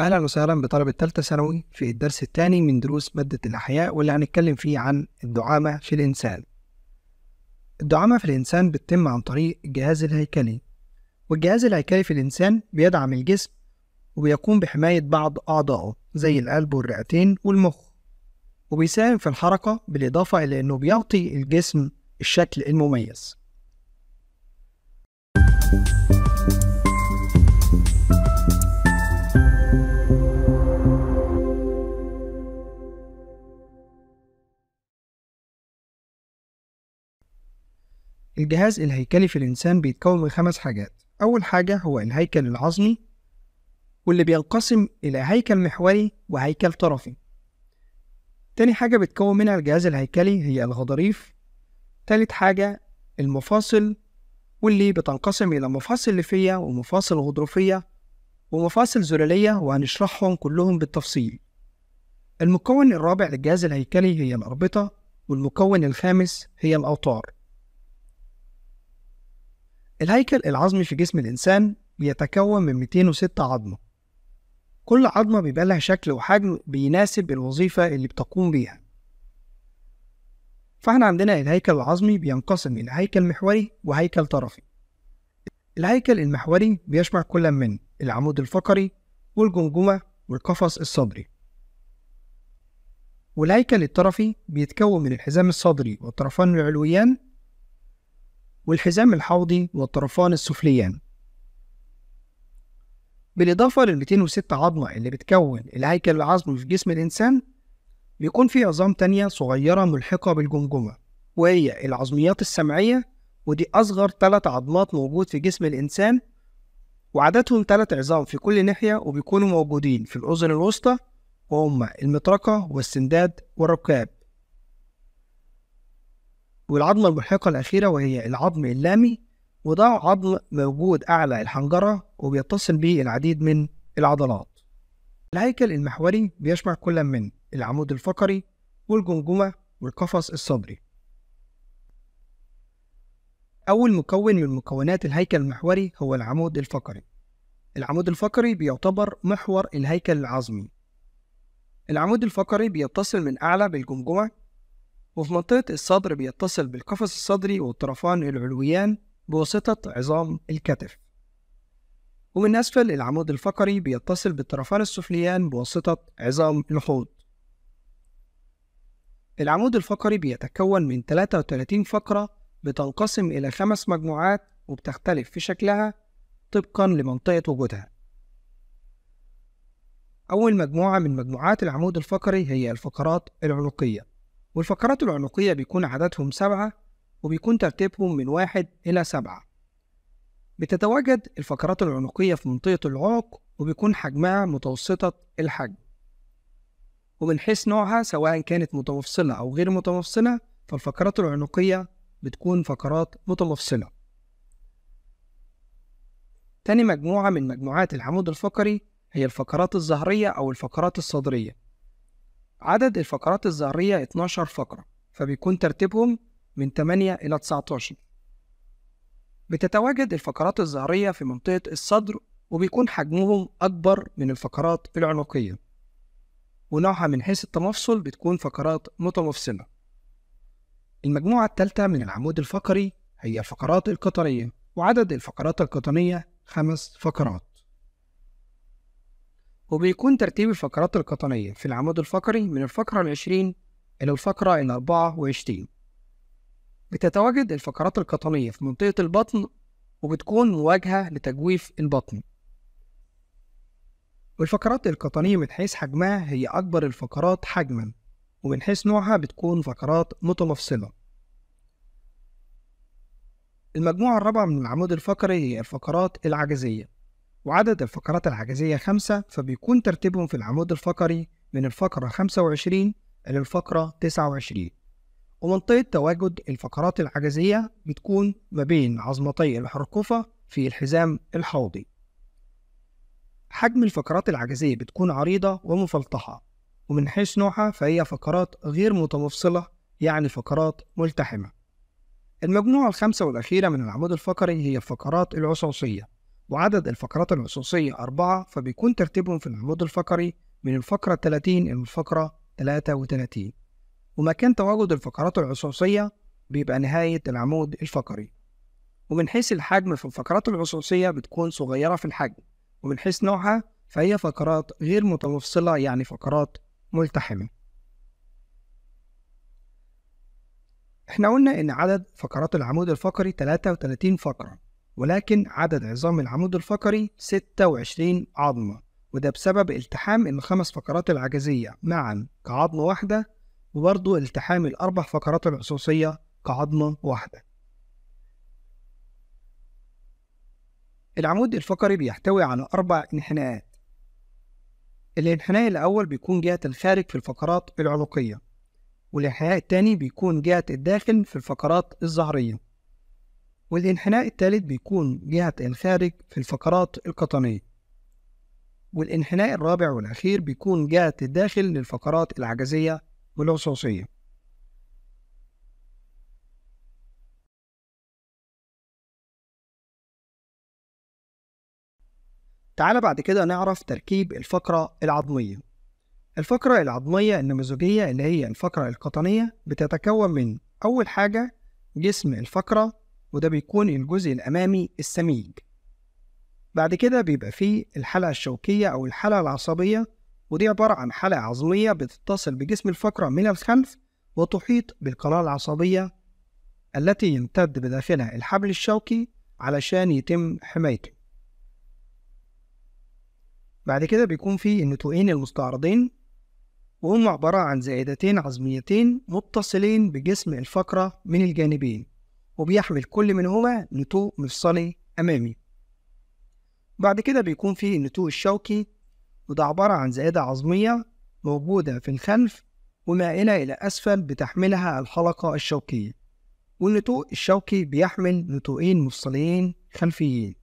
أهلا وسهلا بطلبة التالتة ثانوي في الدرس الثاني من دروس مادة الأحياء واللي هنتكلم فيه عن الدعامة في الإنسان. الدعامة في الإنسان بتتم عن طريق الجهاز الهيكلي، والجهاز الهيكلي في الإنسان بيدعم الجسم وبيقوم بحماية بعض أعضائه زي القلب والرئتين والمخ، وبيساهم في الحركة بالإضافة إلى إنه بيعطي الجسم الشكل المميز. الجهاز الهيكلي في الإنسان بيتكون من خمس حاجات أول حاجة هو الهيكل العظمي واللي بينقسم إلى هيكل محوري وهيكل طرفي تاني حاجة بتكون منها الجهاز الهيكلي هي الغضاريف تالت حاجة المفاصل واللي بتنقسم إلى مفاصل ليفية ومفاصل غضروفية ومفاصل زلالية وهنشرحهم كلهم بالتفصيل المكون الرابع للجهاز الهيكلي هي الأربطة والمكون الخامس هي الأوتار الهيكل العظمي في جسم الإنسان بيتكون من 206 عظمة كل عظمة بيبقى لها شكل وحجم بيناسب الوظيفة اللي بتقوم بيها فاحنا عندنا الهيكل العظمي بينقسم إلى هيكل محوري وهيكل طرفي الهيكل المحوري بيشمل كل من العمود الفقري والجمجمة والقفص الصدري والهيكل الطرفي بيتكون من الحزام الصدري والطرفان العلويان والحزام الحوضي والطرفان السفليان بالإضافة لل 206 عظمة اللي بتكون الهيكل العظمي في جسم الإنسان بيكون في عظام تانية صغيرة ملحقة بالجمجمة وهي العظميات السمعية ودي أصغر تلات عظمات موجود في جسم الإنسان وعددهم تلات عظام في كل ناحية وبيكونوا موجودين في الأذن الوسطى وهما المطرقة والسنداد والركاب والعظمة الملحقة الأخيرة وهي العظم اللامي وده عظم موجود أعلى الحنجرة وبيتصل به العديد من العضلات الهيكل المحوري بيشمع كل من العمود الفقري والجمجمة والقفص الصدري أول مكون من مكونات الهيكل المحوري هو العمود الفقري العمود الفقري بيعتبر محور الهيكل العظمي العمود الفقري بيتصل من أعلى بالجمجمة وفي منطقة الصدر بيتصل بالقفص الصدري والطرفان العلويان بواسطة عظام الكتف ومن أسفل العمود الفقري بيتصل بالطرفان السفليان بواسطة عظام الحوض العمود الفقري بيتكون من 33 فقرة بتنقسم إلى خمس مجموعات وبتختلف في شكلها طبقا لمنطقة وجودها أول مجموعة من مجموعات العمود الفقري هي الفقرات العنقية والفقرات العنقية بيكون عددهم سبعة وبيكون ترتيبهم من واحد إلى سبعة بتتواجد الفقرات العنقية في منطقة العنق وبيكون حجمها متوسطة الحجم ومن حيث نوعها سواء كانت متمفصلة أو غير متمفصلة فالفقرات العنقية بتكون فقرات متمفصلة تاني مجموعة من مجموعات العمود الفقري هي الفقرات الظهرية أو الفقرات الصدرية عدد الفقرات الظهرية 12 فقرة فبيكون ترتيبهم من 8 إلى 19 بتتواجد الفقرات الظهرية في منطقة الصدر وبيكون حجمهم أكبر من الفقرات العنقية ونوعها من حيث التمفصل بتكون فقرات متمفصلة المجموعة الثالثة من العمود الفقري هي الفقرات القطنية وعدد الفقرات القطنية خمس فقرات وبيكون ترتيب الفقرات القطنية في العمود الفقري من الفقرة العشرين إلى الفقرة الأربعة وعشرين بتتواجد الفقرات القطنية في منطقة البطن وبتكون مواجهة لتجويف البطن والفقرات القطنية من حيث حجمها هي أكبر الفقرات حجما ومن حيث نوعها بتكون فقرات متمفصلة المجموعة الرابعة من العمود الفقري هي الفقرات العجزية وعدد الفقرات العجزية خمسة فبيكون ترتيبهم في العمود الفقري من الفقرة 25 إلى الفقرة 29 ومنطقة تواجد الفقرات العجزية بتكون ما بين عظمتي الحرقوفة في الحزام الحوضي حجم الفقرات العجزية بتكون عريضة ومفلطحة ومن حيث نوعها فهي فقرات غير متمفصلة يعني فقرات ملتحمة المجموعة الخامسة والأخيرة من العمود الفقري هي الفقرات العصوصية وعدد الفقرات العصوصية أربعة فبيكون ترتيبهم في العمود الفقري من الفقرة 30 إلى الفقرة 33 ومكان تواجد الفقرات العصوصية بيبقى نهاية العمود الفقري ومن حيث الحجم في الفقرات العصوصية بتكون صغيرة في الحجم ومن حيث نوعها فهي فقرات غير متفصلة يعني فقرات ملتحمة احنا قلنا ان عدد فقرات العمود الفقري 33 فقرة ولكن عدد عظام العمود الفقري 26 عظمة وده بسبب التحام الخمس فقرات العجزية معا نعم، كعظمة واحدة وبرضه التحام الأربع فقرات العصوصية كعظمة واحدة العمود الفقري بيحتوي على أربع انحناءات الانحناء الأول بيكون جهة الخارج في الفقرات العنقية والانحناء الثاني بيكون جهة الداخل في الفقرات الظهرية والانحناء الثالث بيكون جهة الخارج في الفقرات القطنية والانحناء الرابع والأخير بيكون جهة الداخل للفقرات العجزية والعصوصية تعال بعد كده نعرف تركيب الفقرة العظمية الفقرة العظمية النموذجية اللي هي الفقرة القطنية بتتكون من أول حاجة جسم الفقرة وده بيكون الجزء الأمامي السميج بعد كده بيبقى فيه الحلقة الشوكية أو الحلقة العصبية ودي عبارة عن حلقة عظمية بتتصل بجسم الفقرة من الخلف وتحيط بالقناة العصبية التي يمتد بداخلها الحبل الشوكي علشان يتم حمايته بعد كده بيكون فيه النتوئين المستعرضين وهم عبارة عن زائدتين عظميتين متصلين بجسم الفقرة من الجانبين وبيحمل كل منهما نتوء مفصلي أمامي بعد كده بيكون فيه النتوء الشوكي وده عبارة عن زائدة عظمية موجودة في الخلف ومائلة إلى أسفل بتحملها الحلقة الشوكية والنتوء الشوكي بيحمل نتوئين مفصليين خلفيين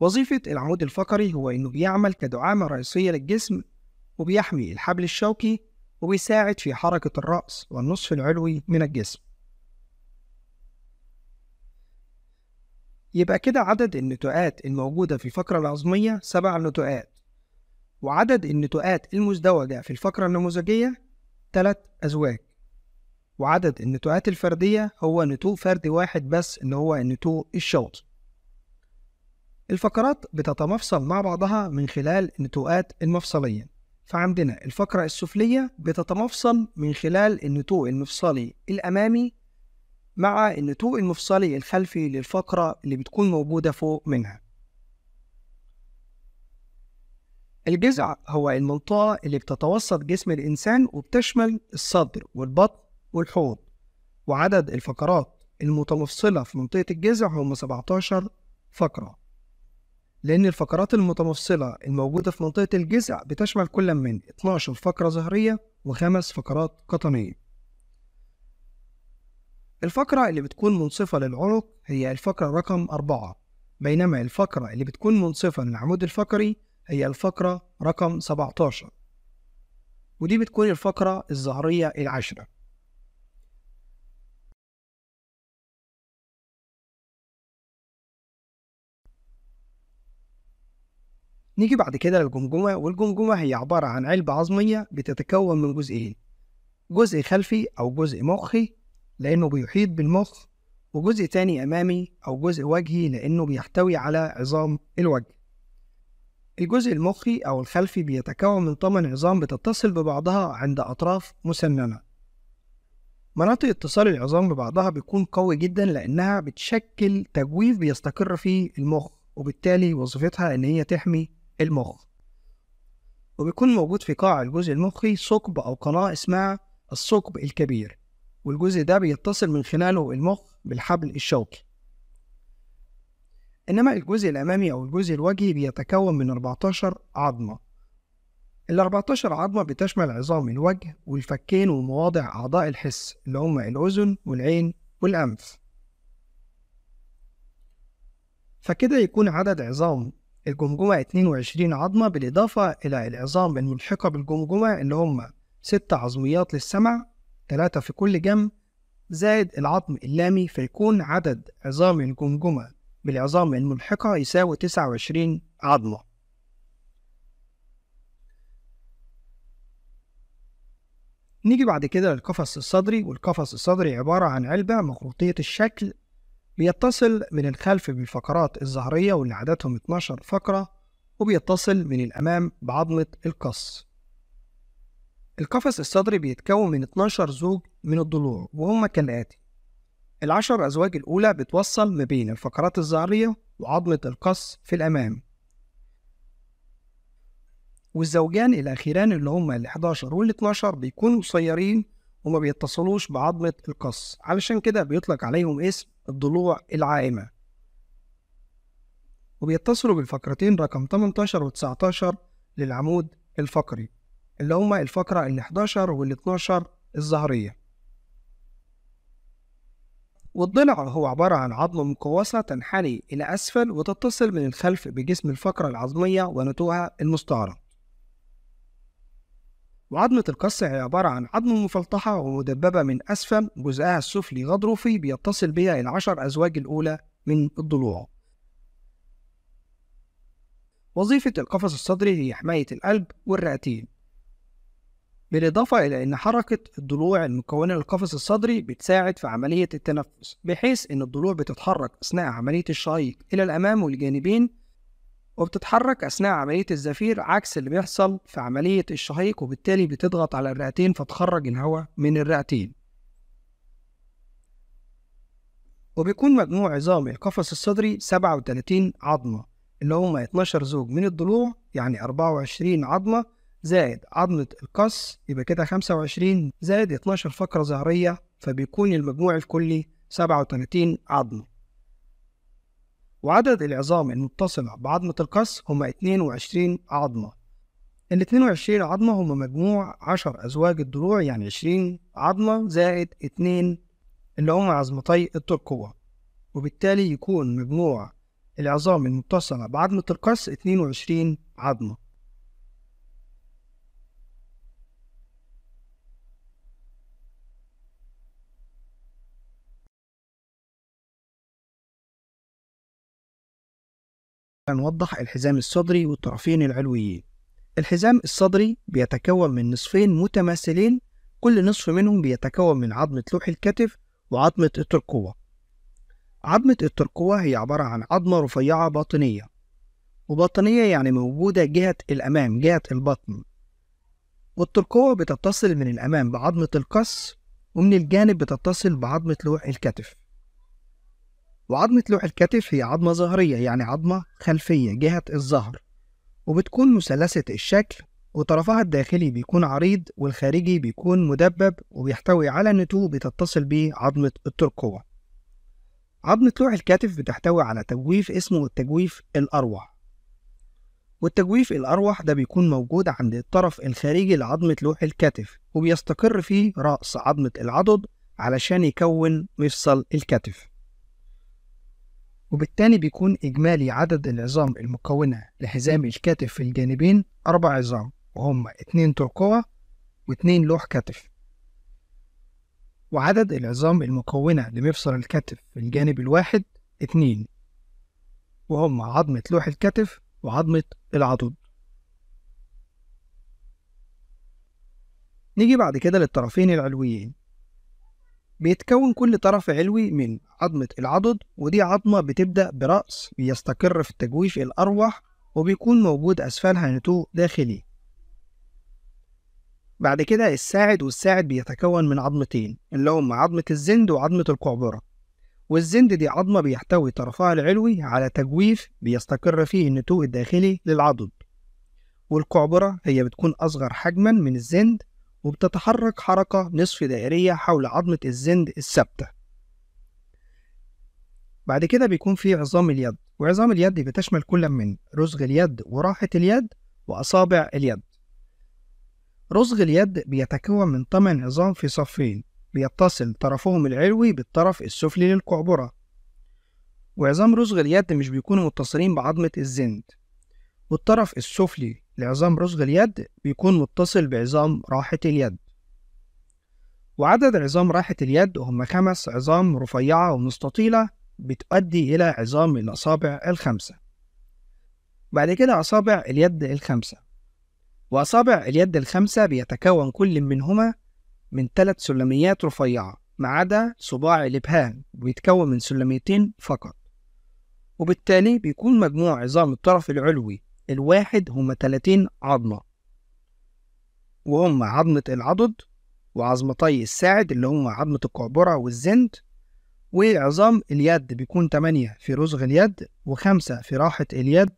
وظيفة العمود الفقري هو إنه بيعمل كدعامة رئيسية للجسم وبيحمي الحبل الشوكي وبيساعد في حركة الرأس والنصف العلوي من الجسم يبقى كده عدد النتوءات الموجودة في الفقرة العظمية سبع نتوءات وعدد النتوءات المزدوجة في الفقرة النموذجية تلات أزواج وعدد النتوءات الفردية هو نتوء فردي واحد بس اللي هو النتوء الشوط الفقرات بتتمفصل مع بعضها من خلال النتوءات المفصلية فعندنا الفقرة السفلية بتتمفصل من خلال النتوء المفصلي الأمامي مع النتوء المفصلي الخلفي للفقرة اللي بتكون موجودة فوق منها الجذع هو المنطقة اللي بتتوسط جسم الإنسان وبتشمل الصدر والبطن والحوض وعدد الفقرات المتمفصلة في منطقة الجذع هم 17 فقرة لأن الفقرات المتمفصلة الموجودة في منطقة الجذع بتشمل كل من 12 فقرة ظهرية وخمس فقرات قطنية الفقرة اللي بتكون منصفة للعنق هي الفقرة رقم أربعة بينما الفقرة اللي بتكون منصفة للعمود الفقري هي الفقرة رقم 17 ودي بتكون الفقرة الظهرية العاشرة نيجي بعد كده للجمجمة والجمجمة هي عبارة عن علبة عظمية بتتكون من جزئين جزء خلفي أو جزء مخي لأنه بيحيط بالمخ وجزء تاني أمامي أو جزء وجهي لأنه بيحتوي على عظام الوجه الجزء المخي أو الخلفي بيتكون من طمن عظام بتتصل ببعضها عند أطراف مسننة مناطق اتصال العظام ببعضها بيكون قوي جدا لأنها بتشكل تجويف بيستقر فيه المخ وبالتالي وظيفتها إن هي تحمي المخ وبيكون موجود في قاع الجزء المخي ثقب أو قناة اسمها الثقب الكبير والجزء ده بيتصل من خلاله المخ بالحبل الشوكي إنما الجزء الأمامي أو الجزء الوجهي بيتكون من 14 عظمة ال 14 عظمة بتشمل عظام الوجه والفكين ومواضع أعضاء الحس اللي هما الأذن والعين والأنف فكده يكون عدد عظام الجمجمة 22 عظمة بالإضافة إلى العظام الملحقة بالجمجمة اللي هما 6 عظميات للسمع 3 في كل جنب زائد العظم اللامي فيكون عدد عظام الجمجمة بالعظام الملحقة يساوي 29 عظمة نيجي بعد كده للقفص الصدري والقفص الصدري عبارة عن علبة مخروطية الشكل بيتصل من الخلف بالفقرات الظهرية واللي عددهم 12 فقرة وبيتصل من الأمام بعظمة القص القفص الصدري بيتكون من 12 زوج من الضلوع وهم كالآتي العشر أزواج الأولى بتوصل ما بين الفقرات الظهرية وعظمة القص في الأمام والزوجان الأخيران اللي هما ال 11 وال 12 بيكونوا قصيرين وما بيتصلوش بعظمة القص علشان كده بيطلق عليهم اسم الضلوع العائمة وبيتصلوا بالفقرتين رقم 18 و 19 للعمود الفقري اللي هما الفقرة ال 11 وال 12 الظهرية والضلع هو عبارة عن عظم مقوسة تنحني إلى أسفل وتتصل من الخلف بجسم الفقرة العظمية ونتوءها المستعرض وعظمة القص هي عبارة عن عظم مفلطحة ومدببة من أسفل جزءها السفلي غضروفي بيتصل بها العشر أزواج الأولى من الضلوع وظيفة القفص الصدري هي حماية القلب والرئتين بالإضافة إلى أن حركة الضلوع المكونة للقفص الصدري بتساعد في عملية التنفس بحيث أن الضلوع بتتحرك أثناء عملية الشهيق إلى الأمام والجانبين وبتتحرك أثناء عملية الزفير عكس اللي بيحصل في عملية الشهيق وبالتالي بتضغط على الرئتين فتخرج الهواء من الرئتين وبيكون مجموع عظام القفص الصدري 37 عظمة اللي هما 12 زوج من الضلوع يعني 24 عظمة زائد عضلة القص يبقى كده 25 زائد 12 فقرة ظهرية فبيكون المجموع الكلي 37 عضلة وعدد العظام المتصلة بعظمة القص هما 22 عظمة ال 22 عظمة هما مجموع 10 أزواج الضلوع يعني 20 عظمة زائد 2 اللي هما عظمتي الترقوة وبالتالي يكون مجموع العظام المتصلة بعظمة القص 22 عظمة هنوضح الحزام الصدري والطرفين العلويين الحزام الصدري بيتكون من نصفين متماثلين كل نصف منهم بيتكون من عظمة لوح الكتف وعظمة الترقوة عظمة الترقوة هي عبارة عن عظمة رفيعة باطنية وباطنية يعني موجودة جهة الأمام جهة البطن والترقوة بتتصل من الأمام بعظمة القص ومن الجانب بتتصل بعظمة لوح الكتف وعظمة لوح الكتف هي عظمة ظهرية يعني عظمة خلفية جهة الظهر وبتكون مثلثة الشكل وطرفها الداخلي بيكون عريض والخارجي بيكون مدبب وبيحتوي على نتو بتتصل به عظمة الترقوة عظمة لوح الكتف بتحتوي على تجويف اسمه التجويف الأروح والتجويف الأروح ده بيكون موجود عند الطرف الخارجي لعظمة لوح الكتف وبيستقر فيه رأس عظمة العضد علشان يكون مفصل الكتف وبالتالي بيكون إجمالي عدد العظام المكونة لحزام الكتف في الجانبين أربع عظام وهم اتنين ترقوة واتنين لوح كتف وعدد العظام المكونة لمفصل الكتف في الجانب الواحد اتنين وهم عظمة لوح الكتف وعظمة العضد نيجي بعد كده للطرفين العلويين بيتكون كل طرف علوي من عظمة العضد ودي عظمة بتبدأ برأس بيستقر في التجويف الأروح وبيكون موجود أسفلها نتوء داخلي بعد كده الساعد والساعد بيتكون من عظمتين اللي هم عظمة الزند وعظمة القعبرة والزند دي عظمة بيحتوي طرفها العلوي على تجويف بيستقر فيه النتوء الداخلي للعضد والقعبرة هي بتكون أصغر حجما من الزند وبتتحرك حركة نصف دائرية حول عظمة الزند الثابتة بعد كده بيكون في عظام اليد وعظام اليد بتشمل كل من رزغ اليد وراحة اليد وأصابع اليد رزغ اليد بيتكون من طمن عظام في صفين بيتصل طرفهم العلوي بالطرف السفلي للقعبرة وعظام رزغ اليد مش بيكونوا متصلين بعظمة الزند والطرف السفلي لعظام رسغ اليد بيكون متصل بعظام راحة اليد وعدد عظام راحة اليد هم خمس عظام رفيعة ومستطيلة بتؤدي إلى عظام الأصابع الخمسة بعد كده أصابع اليد الخمسة وأصابع اليد الخمسة بيتكون كل منهما من ثلاث سلميات رفيعة ما عدا صباع الإبهام بيتكون من سلميتين فقط وبالتالي بيكون مجموع عظام الطرف العلوي الواحد هما 30 عظمة وهما عظمة العضد وعظمتي الساعد اللي هما عظمة القعبرة والزند وعظام اليد بيكون 8 في رزغ اليد وخمسة في راحة اليد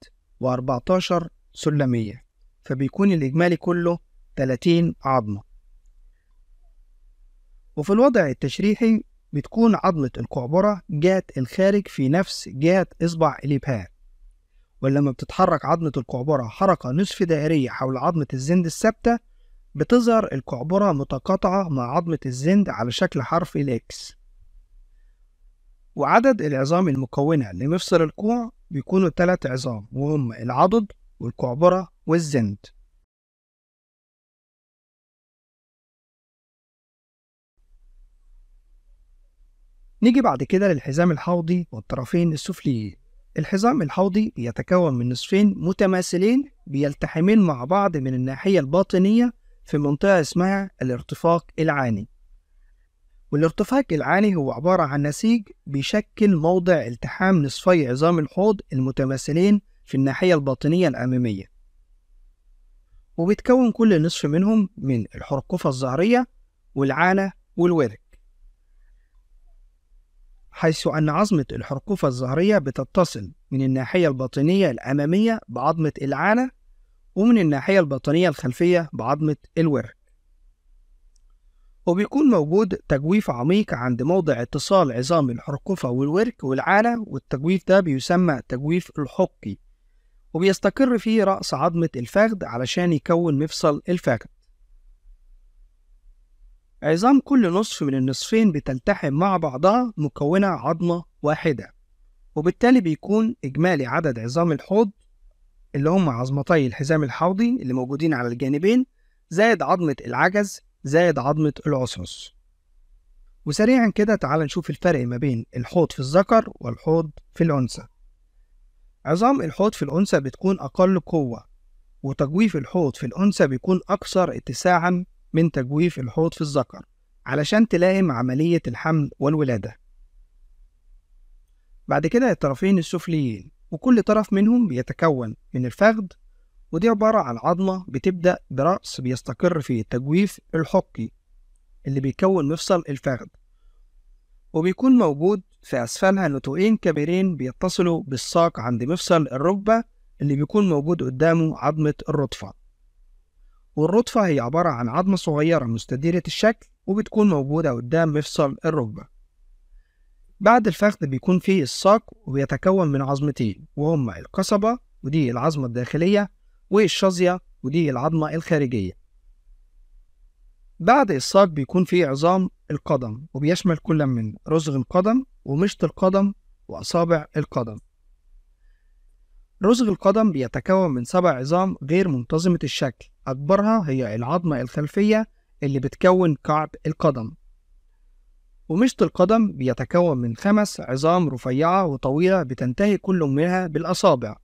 و14 سلمية فبيكون الإجمالي كله 30 عظمة وفي الوضع التشريحي بتكون عضلة القعبرة جهة الخارج في نفس جهة إصبع الإبهام ولما بتتحرك عظمة القعبرة حركة نصف دائرية حول عظمة الزند الثابتة بتظهر القعبرة متقاطعة مع عظمة الزند على شكل حرف الإكس وعدد العظام المكونة لمفصل الكوع بيكونوا تلات عظام وهم العضد والقعبرة والزند نيجي بعد كده للحزام الحوضي والطرفين السفليين الحزام الحوضي يتكون من نصفين متماثلين بيلتحمين مع بعض من الناحية الباطنية في منطقة اسمها الارتفاق العاني والارتفاق العاني هو عبارة عن نسيج بيشكل موضع التحام نصفي عظام الحوض المتماثلين في الناحية الباطنية الأمامية وبتكون كل نصف منهم من الحرقوفة الظهرية والعانة والورك حيث أن عظمة الحرقوفة الظهرية بتتصل من الناحية الباطنية الأمامية بعظمة العانة ومن الناحية الباطنية الخلفية بعظمة الورك وبيكون موجود تجويف عميق عند موضع اتصال عظام الحرقوفة والورك والعانة والتجويف ده بيسمى تجويف الحقي وبيستقر فيه رأس عظمة الفخذ علشان يكون مفصل الفخذ عظام كل نصف من النصفين بتلتحم مع بعضها مكونة عظمة واحدة وبالتالي بيكون إجمالي عدد عظام الحوض اللي هم عظمتي الحزام الحوضي اللي موجودين على الجانبين زائد عظمة العجز زائد عظمة العصعص وسريعا كده تعال نشوف الفرق ما بين الحوض في الذكر والحوض في الأنثى عظام الحوض في الأنثى بتكون أقل قوة وتجويف الحوض في الأنثى بيكون أكثر اتساعا من تجويف الحوض في الذكر علشان تلائم عملية الحمل والولادة بعد كده الطرفين السفليين وكل طرف منهم بيتكون من الفخذ ودي عبارة عن عظمة بتبدأ برأس بيستقر في التجويف الحقي اللي بيكون مفصل الفخذ وبيكون موجود في أسفلها نتوئين كبيرين بيتصلوا بالساق عند مفصل الركبة اللي بيكون موجود قدامه عظمة الرطفه والرطفة هي عبارة عن عظمة صغيرة مستديرة الشكل وبتكون موجودة قدام مفصل الركبة بعد الفخذ بيكون فيه الساق وبيتكون من عظمتين وهما القصبة ودي العظمة الداخلية والشظية ودي العظمة الخارجية بعد الساق بيكون فيه عظام القدم وبيشمل كل من رزغ القدم ومشط القدم وأصابع القدم رزغ القدم بيتكون من سبع عظام غير منتظمة الشكل أكبرها هي العظمة الخلفية اللي بتكون كعب القدم ومشط القدم بيتكون من خمس عظام رفيعة وطويلة بتنتهي كل منها بالأصابع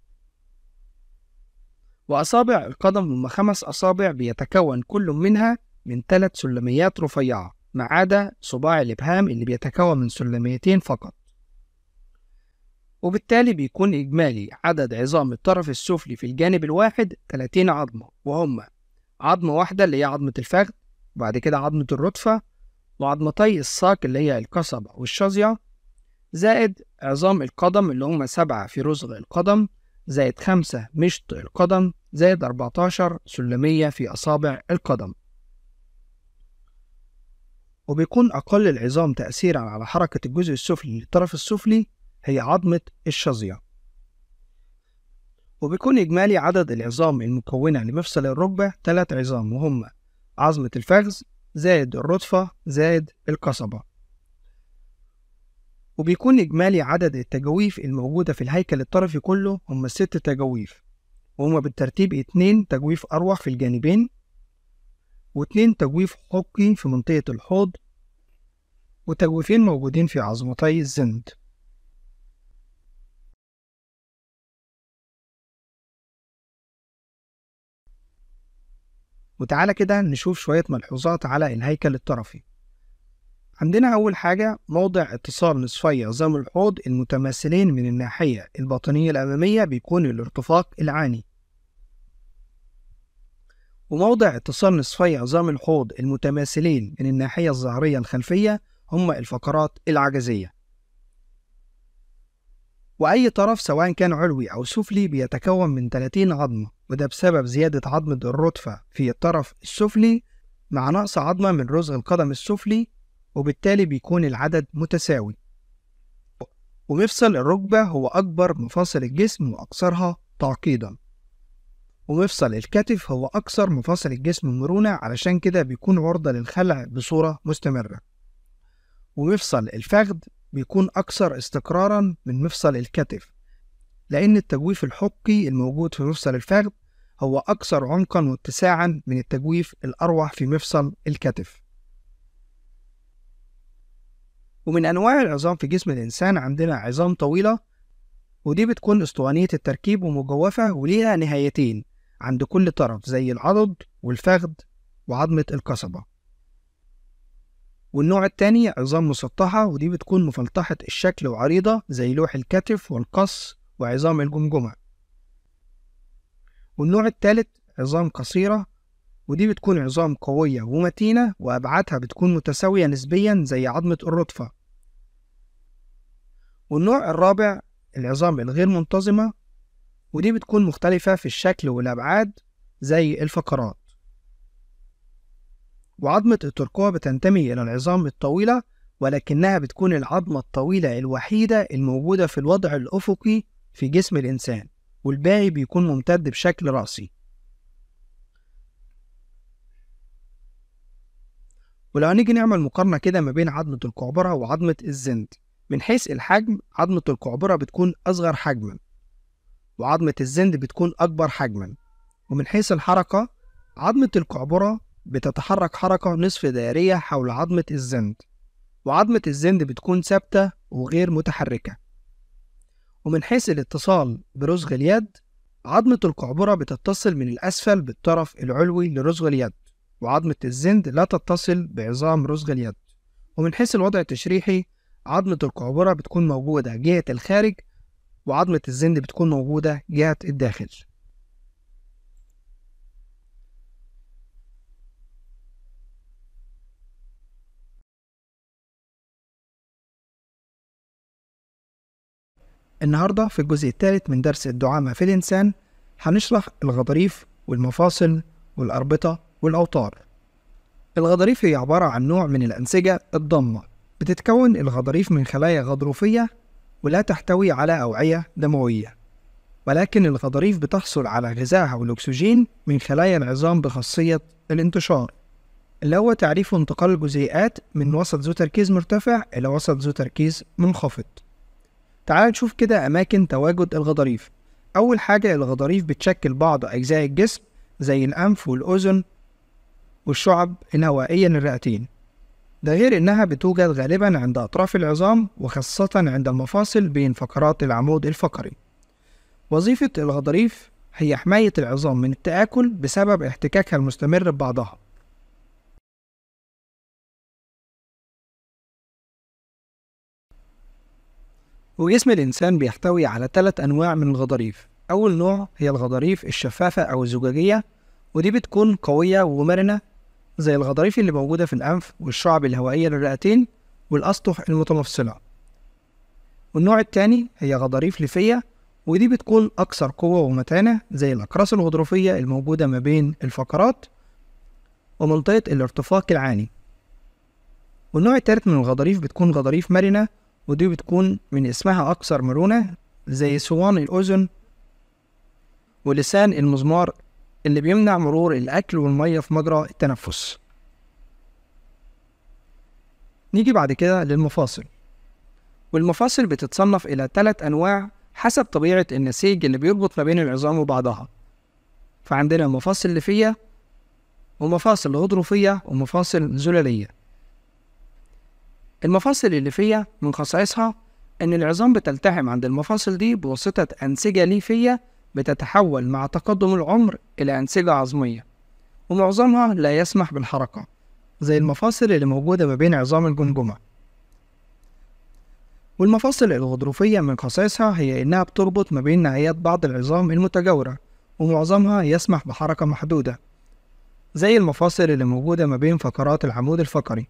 وأصابع القدم هم خمس أصابع بيتكون كل منها من ثلاث سلميات رفيعة ما عدا صباع الإبهام اللي بيتكون من سلميتين فقط وبالتالي بيكون إجمالي عدد عظام الطرف السفلي في الجانب الواحد 30 عظمة وهم عظمة واحدة اللي هي عظمة الفخذ وبعد كده عظمة الرتفة وعظمتي الساق اللي هي القصبة والشظية زائد عظام القدم اللي هما سبعة في رزغ القدم زائد خمسة مشط القدم زائد أربعتاشر سلمية في أصابع القدم وبيكون أقل العظام تأثيرا على حركة الجزء السفلي للطرف السفلي هي عظمة الشظية وبيكون إجمالي عدد العظام المكونة لمفصل الركبة تلات عظام وهم عظمة الفخذ زائد الرطفة زائد القصبة وبيكون إجمالي عدد التجاويف الموجودة في الهيكل الطرفي كله هم ست تجاويف وهما بالترتيب اتنين تجويف أروح في الجانبين واتنين تجويف حقي في منطقة الحوض وتجويفين موجودين في عظمتي الزند وتعالى كده نشوف شوية ملحوظات على الهيكل الطرفي عندنا أول حاجة موضع اتصال نصفي عظام الحوض المتماثلين من الناحية الباطنية الأمامية بيكون الارتفاق العاني وموضع اتصال نصفي عظام الحوض المتماثلين من الناحية الظهرية الخلفية هما الفقرات العجزية وأي طرف سواء كان علوي أو سفلي بيتكون من 30 عظمة وده بسبب زيادة عظمة الرتفة في الطرف السفلي مع نقص عظمة من رزغ القدم السفلي وبالتالي بيكون العدد متساوي ومفصل الركبة هو أكبر مفاصل الجسم وأقصرها تعقيدا ومفصل الكتف هو أكثر مفاصل الجسم مرونة علشان كده بيكون عرضة للخلع بصورة مستمرة ومفصل الفخذ بيكون أكثر استقرارا من مفصل الكتف لأن التجويف الحقي الموجود في مفصل الفخذ هو أكثر عمقا واتساعا من التجويف الأروح في مفصل الكتف ومن أنواع العظام في جسم الإنسان عندنا عظام طويلة ودي بتكون اسطوانية التركيب ومجوفة وليها نهايتين عند كل طرف زي العضد والفخذ وعظمة القصبة والنوع التاني عظام مسطحة ودي بتكون مفلطحة الشكل وعريضة زي لوح الكتف والقص وعظام الجمجمة والنوع التالت عظام قصيرة ودي بتكون عظام قوية ومتينة وأبعادها بتكون متساوية نسبيا زي عظمة الرطفة والنوع الرابع العظام الغير منتظمة ودي بتكون مختلفة في الشكل والأبعاد زي الفقرات وعظمة الترقوة بتنتمي إلى العظام الطويلة ولكنها بتكون العظمة الطويلة الوحيدة الموجودة في الوضع الأفقي في جسم الإنسان والباقي بيكون ممتد بشكل رأسي ولو هنيجي نعمل مقارنة كده ما بين عظمة القعبرة وعظمة الزند من حيث الحجم عظمة القعبرة بتكون أصغر حجما وعظمة الزند بتكون أكبر حجما ومن حيث الحركة عظمة القعبرة بتتحرك حركة نصف دائرية حول عظمة الزند وعظمة الزند بتكون ثابتة وغير متحركة ومن حيث الاتصال برزغ اليد عظمة القعبرة بتتصل من الأسفل بالطرف العلوي لرزغ اليد وعظمة الزند لا تتصل بعظام رزغ اليد ومن حيث الوضع التشريحي عظمة القعبرة بتكون موجودة جهة الخارج وعظمة الزند بتكون موجودة جهة الداخل النهاردة في الجزء الثالث من درس الدعامة في الإنسان هنشرح الغضاريف والمفاصل والأربطة والأوتار الغضاريف هي عبارة عن نوع من الأنسجة الضمة بتتكون الغضاريف من خلايا غضروفية ولا تحتوي على أوعية دموية ولكن الغضاريف بتحصل على غذائها والأكسجين من خلايا العظام بخاصية الانتشار اللي هو تعريف انتقال الجزيئات من وسط ذو تركيز مرتفع إلى وسط ذو تركيز منخفض تعال نشوف كده أماكن تواجد الغضاريف أول حاجة الغضاريف بتشكل بعض أجزاء الجسم زي الأنف والأذن والشعب الهوائية للرئتين ده غير إنها بتوجد غالبا عند أطراف العظام وخاصة عند المفاصل بين فقرات العمود الفقري وظيفة الغضاريف هي حماية العظام من التآكل بسبب احتكاكها المستمر ببعضها وجسم الإنسان بيحتوي على ثلاث أنواع من الغضاريف أول نوع هي الغضاريف الشفافة أو الزجاجية ودي بتكون قوية ومرنة زي الغضاريف اللي موجودة في الأنف والشعب الهوائية للرئتين والأسطح المتمفصلة والنوع التاني هي غضاريف ليفية ودي بتكون أكثر قوة ومتانة زي الأقراص الغضروفية الموجودة ما بين الفقرات ومنطقة الارتفاق العالي والنوع التالت من الغضاريف بتكون غضاريف مرنة ودي بتكون من اسمها أكثر مرونة زي صوان الأذن ولسان المزمار اللي بيمنع مرور الأكل والمية في مجرى التنفس نيجي بعد كده للمفاصل والمفاصل بتتصنف إلى ثلاث أنواع حسب طبيعة النسيج اللي بيربط ما بين العظام وبعضها فعندنا مفاصل لفية ومفاصل غضروفية ومفاصل زلالية المفاصل اللي فيها من خصائصها إن العظام بتلتحم عند المفاصل دي بواسطة أنسجة ليفية بتتحول مع تقدم العمر إلى أنسجة عظمية ومعظمها لا يسمح بالحركة زي المفاصل اللي موجودة ما بين عظام الجمجمة والمفاصل الغضروفية من خصائصها هي إنها بتربط ما بين نهايات بعض العظام المتجاورة ومعظمها يسمح بحركة محدودة زي المفاصل اللي موجودة ما بين فقرات العمود الفقري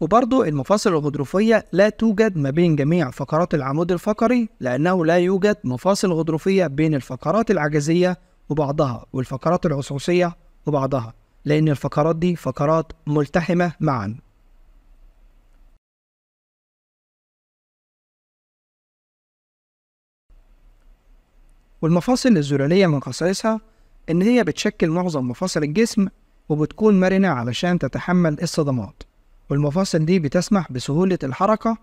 وبرضو المفاصل الغضروفية لا توجد ما بين جميع فقرات العمود الفقري لأنه لا يوجد مفاصل غضروفية بين الفقرات العجزية وبعضها والفقرات العصعصية وبعضها لأن الفقرات دي فقرات ملتحمة معًا والمفاصل الزلالية من خصائصها إن هي بتشكل معظم مفاصل الجسم وبتكون مرنة علشان تتحمل الصدمات والمفاصل دي بتسمح بسهولة الحركة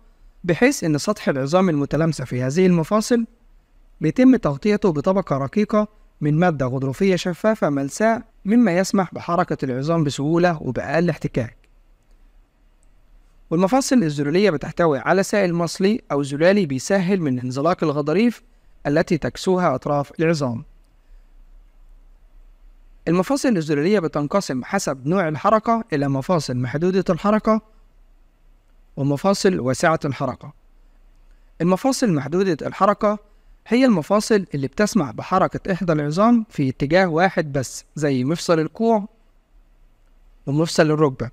بحيث إن سطح العظام المتلامسة في هذه المفاصل بيتم تغطيته بطبقة رقيقة من مادة غضروفية شفافة ملساء مما يسمح بحركة العظام بسهولة وبأقل احتكاك والمفاصل الزلولية بتحتوي على سائل مصلي أو زلالي بيسهل من انزلاق الغضاريف التي تكسوها أطراف العظام المفاصل الأزولية بتنقسم حسب نوع الحركة إلى مفاصل محدودة الحركة ومفاصل واسعة الحركة المفاصل محدودة الحركة هي المفاصل اللي بتسمح بحركة إحدى العظام في اتجاه واحد بس زي مفصل الكوع ومفصل الركبة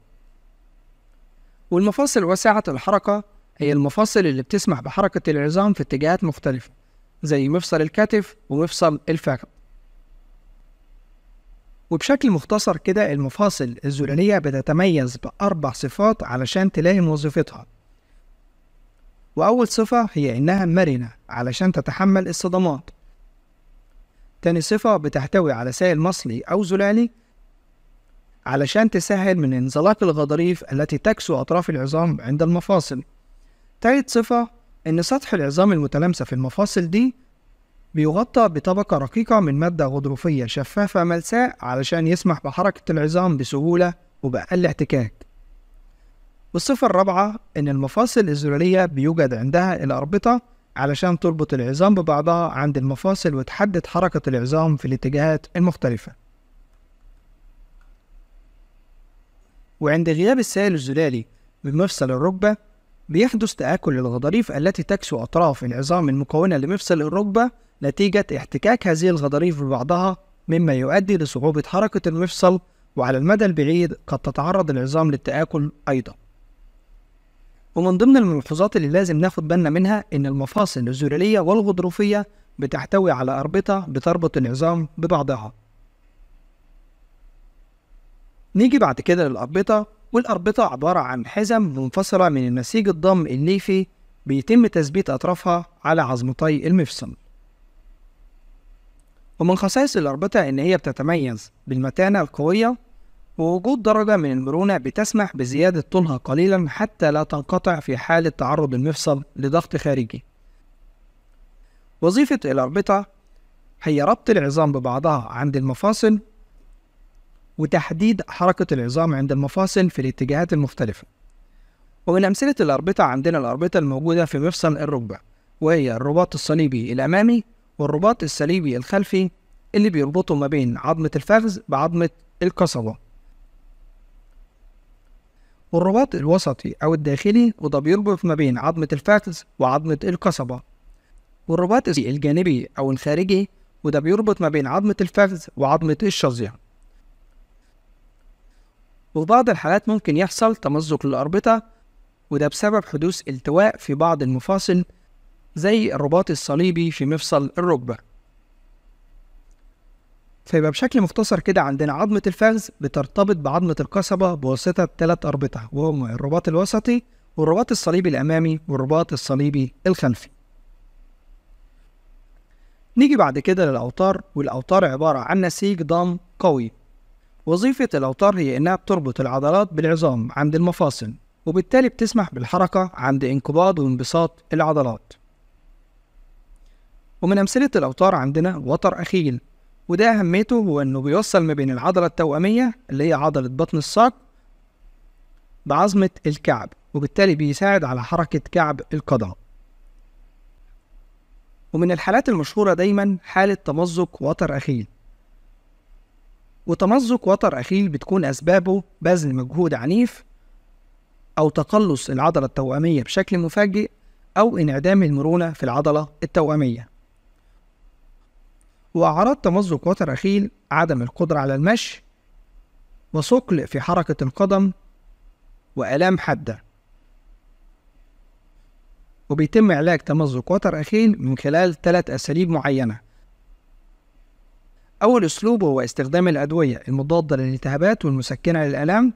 والمفاصل واسعة الحركة هي المفاصل اللي بتسمح بحركة العظام في اتجاهات مختلفة زي مفصل الكتف ومفصل الفخذ وبشكل مختصر كده المفاصل الزلالية بتتميز بأربع صفات علشان تلائم وظيفتها وأول صفة هي إنها مرنة علشان تتحمل الصدمات تاني صفة بتحتوي على سائل مصلي أو زلالي علشان تسهل من انزلاق الغضاريف التي تكسو أطراف العظام عند المفاصل تالت صفة إن سطح العظام المتلامسة في المفاصل دي بيغطى بطبقة رقيقة من مادة غضروفية شفافة ملساء علشان يسمح بحركة العظام بسهولة وبأقل احتكاك والصفة الرابعة إن المفاصل الزلالية بيوجد عندها الأربطة علشان تربط العظام ببعضها عند المفاصل وتحدد حركة العظام في الاتجاهات المختلفة وعند غياب السائل الزلالي بمفصل الركبة بيحدث تآكل الغضاريف التي تكسو أطراف العظام المكونة لمفصل الركبة نتيجة احتكاك هذه الغضاريف ببعضها مما يؤدي لصعوبة حركة المفصل وعلى المدى البعيد قد تتعرض العظام للتآكل أيضا ومن ضمن الملحوظات اللي لازم ناخد بالنا منها إن المفاصل الزرالية والغضروفية بتحتوي على أربطة بتربط العظام ببعضها نيجي بعد كده للأربطة والأربطة عبارة عن حزم منفصلة من النسيج الضم الليفي بيتم تثبيت أطرافها على عظمتي المفصل ومن خصائص الأربطة إن هي بتتميز بالمتانة القوية ووجود درجة من المرونة بتسمح بزيادة طولها قليلا حتى لا تنقطع في حالة تعرض المفصل لضغط خارجي وظيفة الأربطة هي ربط العظام ببعضها عند المفاصل وتحديد حركة العظام عند المفاصل في الاتجاهات المختلفة ومن أمثلة الأربطة عندنا الأربطة الموجودة في مفصل الركبة وهي الرباط الصليبي الأمامي والرباط الصليبي الخلفي اللي بيربطه ما بين عظمة الفخذ بعظمة القصبة والرباط الوسطي أو الداخلي وده بيربط ما بين عظمة الفخذ وعظمة القصبة والرباط الجانبي أو الخارجي وده بيربط ما بين عظمة الفخذ وعظمة الشظية وفي بعض الحالات ممكن يحصل تمزق للأربطة وده بسبب حدوث التواء في بعض المفاصل زي الرباط الصليبي في مفصل الركبة فيبقى بشكل مختصر كده عندنا عظمة الفخذ بترتبط بعظمة القصبة بواسطة ثلاث أربطة وهم الرباط الوسطي والرباط الصليبي الأمامي والرباط الصليبي الخلفي نيجي بعد كده للأوتار والأوتار عبارة عن نسيج ضم قوي وظيفة الأوتار هي إنها بتربط العضلات بالعظام عند المفاصل وبالتالي بتسمح بالحركة عند انقباض وانبساط العضلات ومن أمثلة الأوتار عندنا وتر أخيل وده أهميته هو إنه بيوصل ما بين العضلة التوأمية اللي هي عضلة بطن الساق بعظمة الكعب وبالتالي بيساعد على حركة كعب القدم ومن الحالات المشهورة دايما حالة تمزق وتر أخيل وتمزق وتر أخيل بتكون أسبابه بذل مجهود عنيف أو تقلص العضلة التوأمية بشكل مفاجئ أو انعدام المرونة في العضلة التوأمية وأعراض تمزق وتر أخيل عدم القدرة على المشي وثقل في حركة القدم وآلام حادة وبيتم علاج تمزق وتر أخيل من خلال ثلاث أساليب معينة أول أسلوب هو استخدام الأدوية المضادة للالتهابات والمسكنة للآلام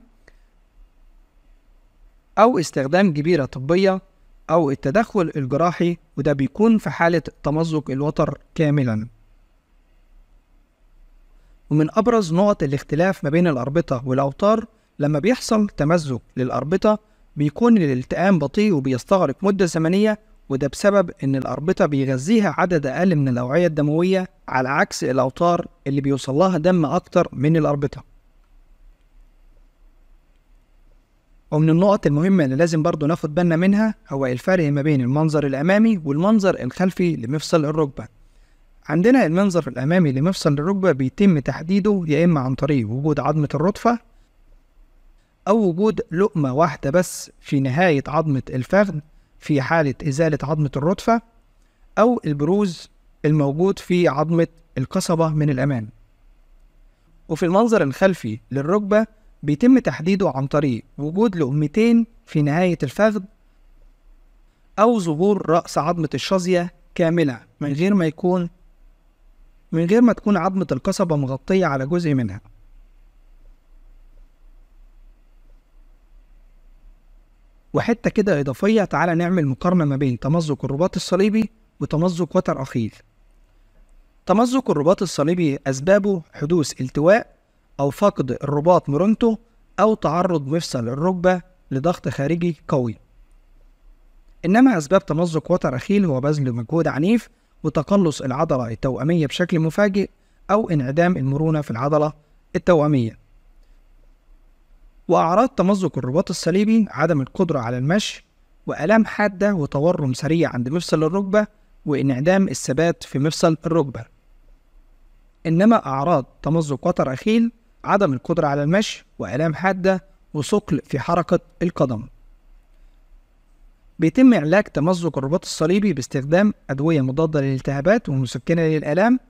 أو استخدام جبيرة طبية أو التدخل الجراحي وده بيكون في حالة تمزق الوتر كاملاً ومن أبرز نقط الاختلاف ما بين الأربطة والأوتار لما بيحصل تمزق للأربطة بيكون الالتئام بطيء وبيستغرق مدة زمنية وده بسبب إن الأربطة بيغذيها عدد أقل من الأوعية الدموية على عكس الأوتار اللي بيوصل لها دم أكتر من الأربطة ومن النقط المهمة اللي لازم برضو ناخد بالنا منها هو الفرق ما بين المنظر الأمامي والمنظر الخلفي لمفصل الركبة عندنا المنظر الأمامي لمفصل الركبة بيتم تحديده يا إما عن طريق وجود عظمة الرطفة أو وجود لقمة واحدة بس في نهاية عظمة الفخذ في حالة إزالة عظمة الرطفة أو البروز الموجود في عظمة القصبة من الأمام وفي المنظر الخلفي للركبة بيتم تحديده عن طريق وجود لقمتين في نهاية الفخذ أو ظهور رأس عظمة الشظية كاملة من غير ما يكون من غير ما تكون عظمة القصبة مغطية على جزء منها وحتة كده إضافية تعالى نعمل مقارنة ما بين تمزق الرباط الصليبي وتمزق وتر أخيل تمزق الرباط الصليبي أسبابه حدوث التواء أو فقد الرباط مرونته أو تعرض مفصل الركبة لضغط خارجي قوي إنما أسباب تمزق وتر أخيل هو بذل مجهود عنيف وتقلص العضلة التوأمية بشكل مفاجئ أو انعدام المرونة في العضلة التوأمية وأعراض تمزق الرباط الصليبي عدم القدرة على المشي وآلام حادة وتورم سريع عند مفصل الركبة وانعدام الثبات في مفصل الركبة إنما أعراض تمزق وتر أخيل عدم القدرة على المشي وآلام حادة وثقل في حركة القدم بيتم علاج تمزق الرباط الصليبي باستخدام أدوية مضادة للالتهابات ومسكنة للآلام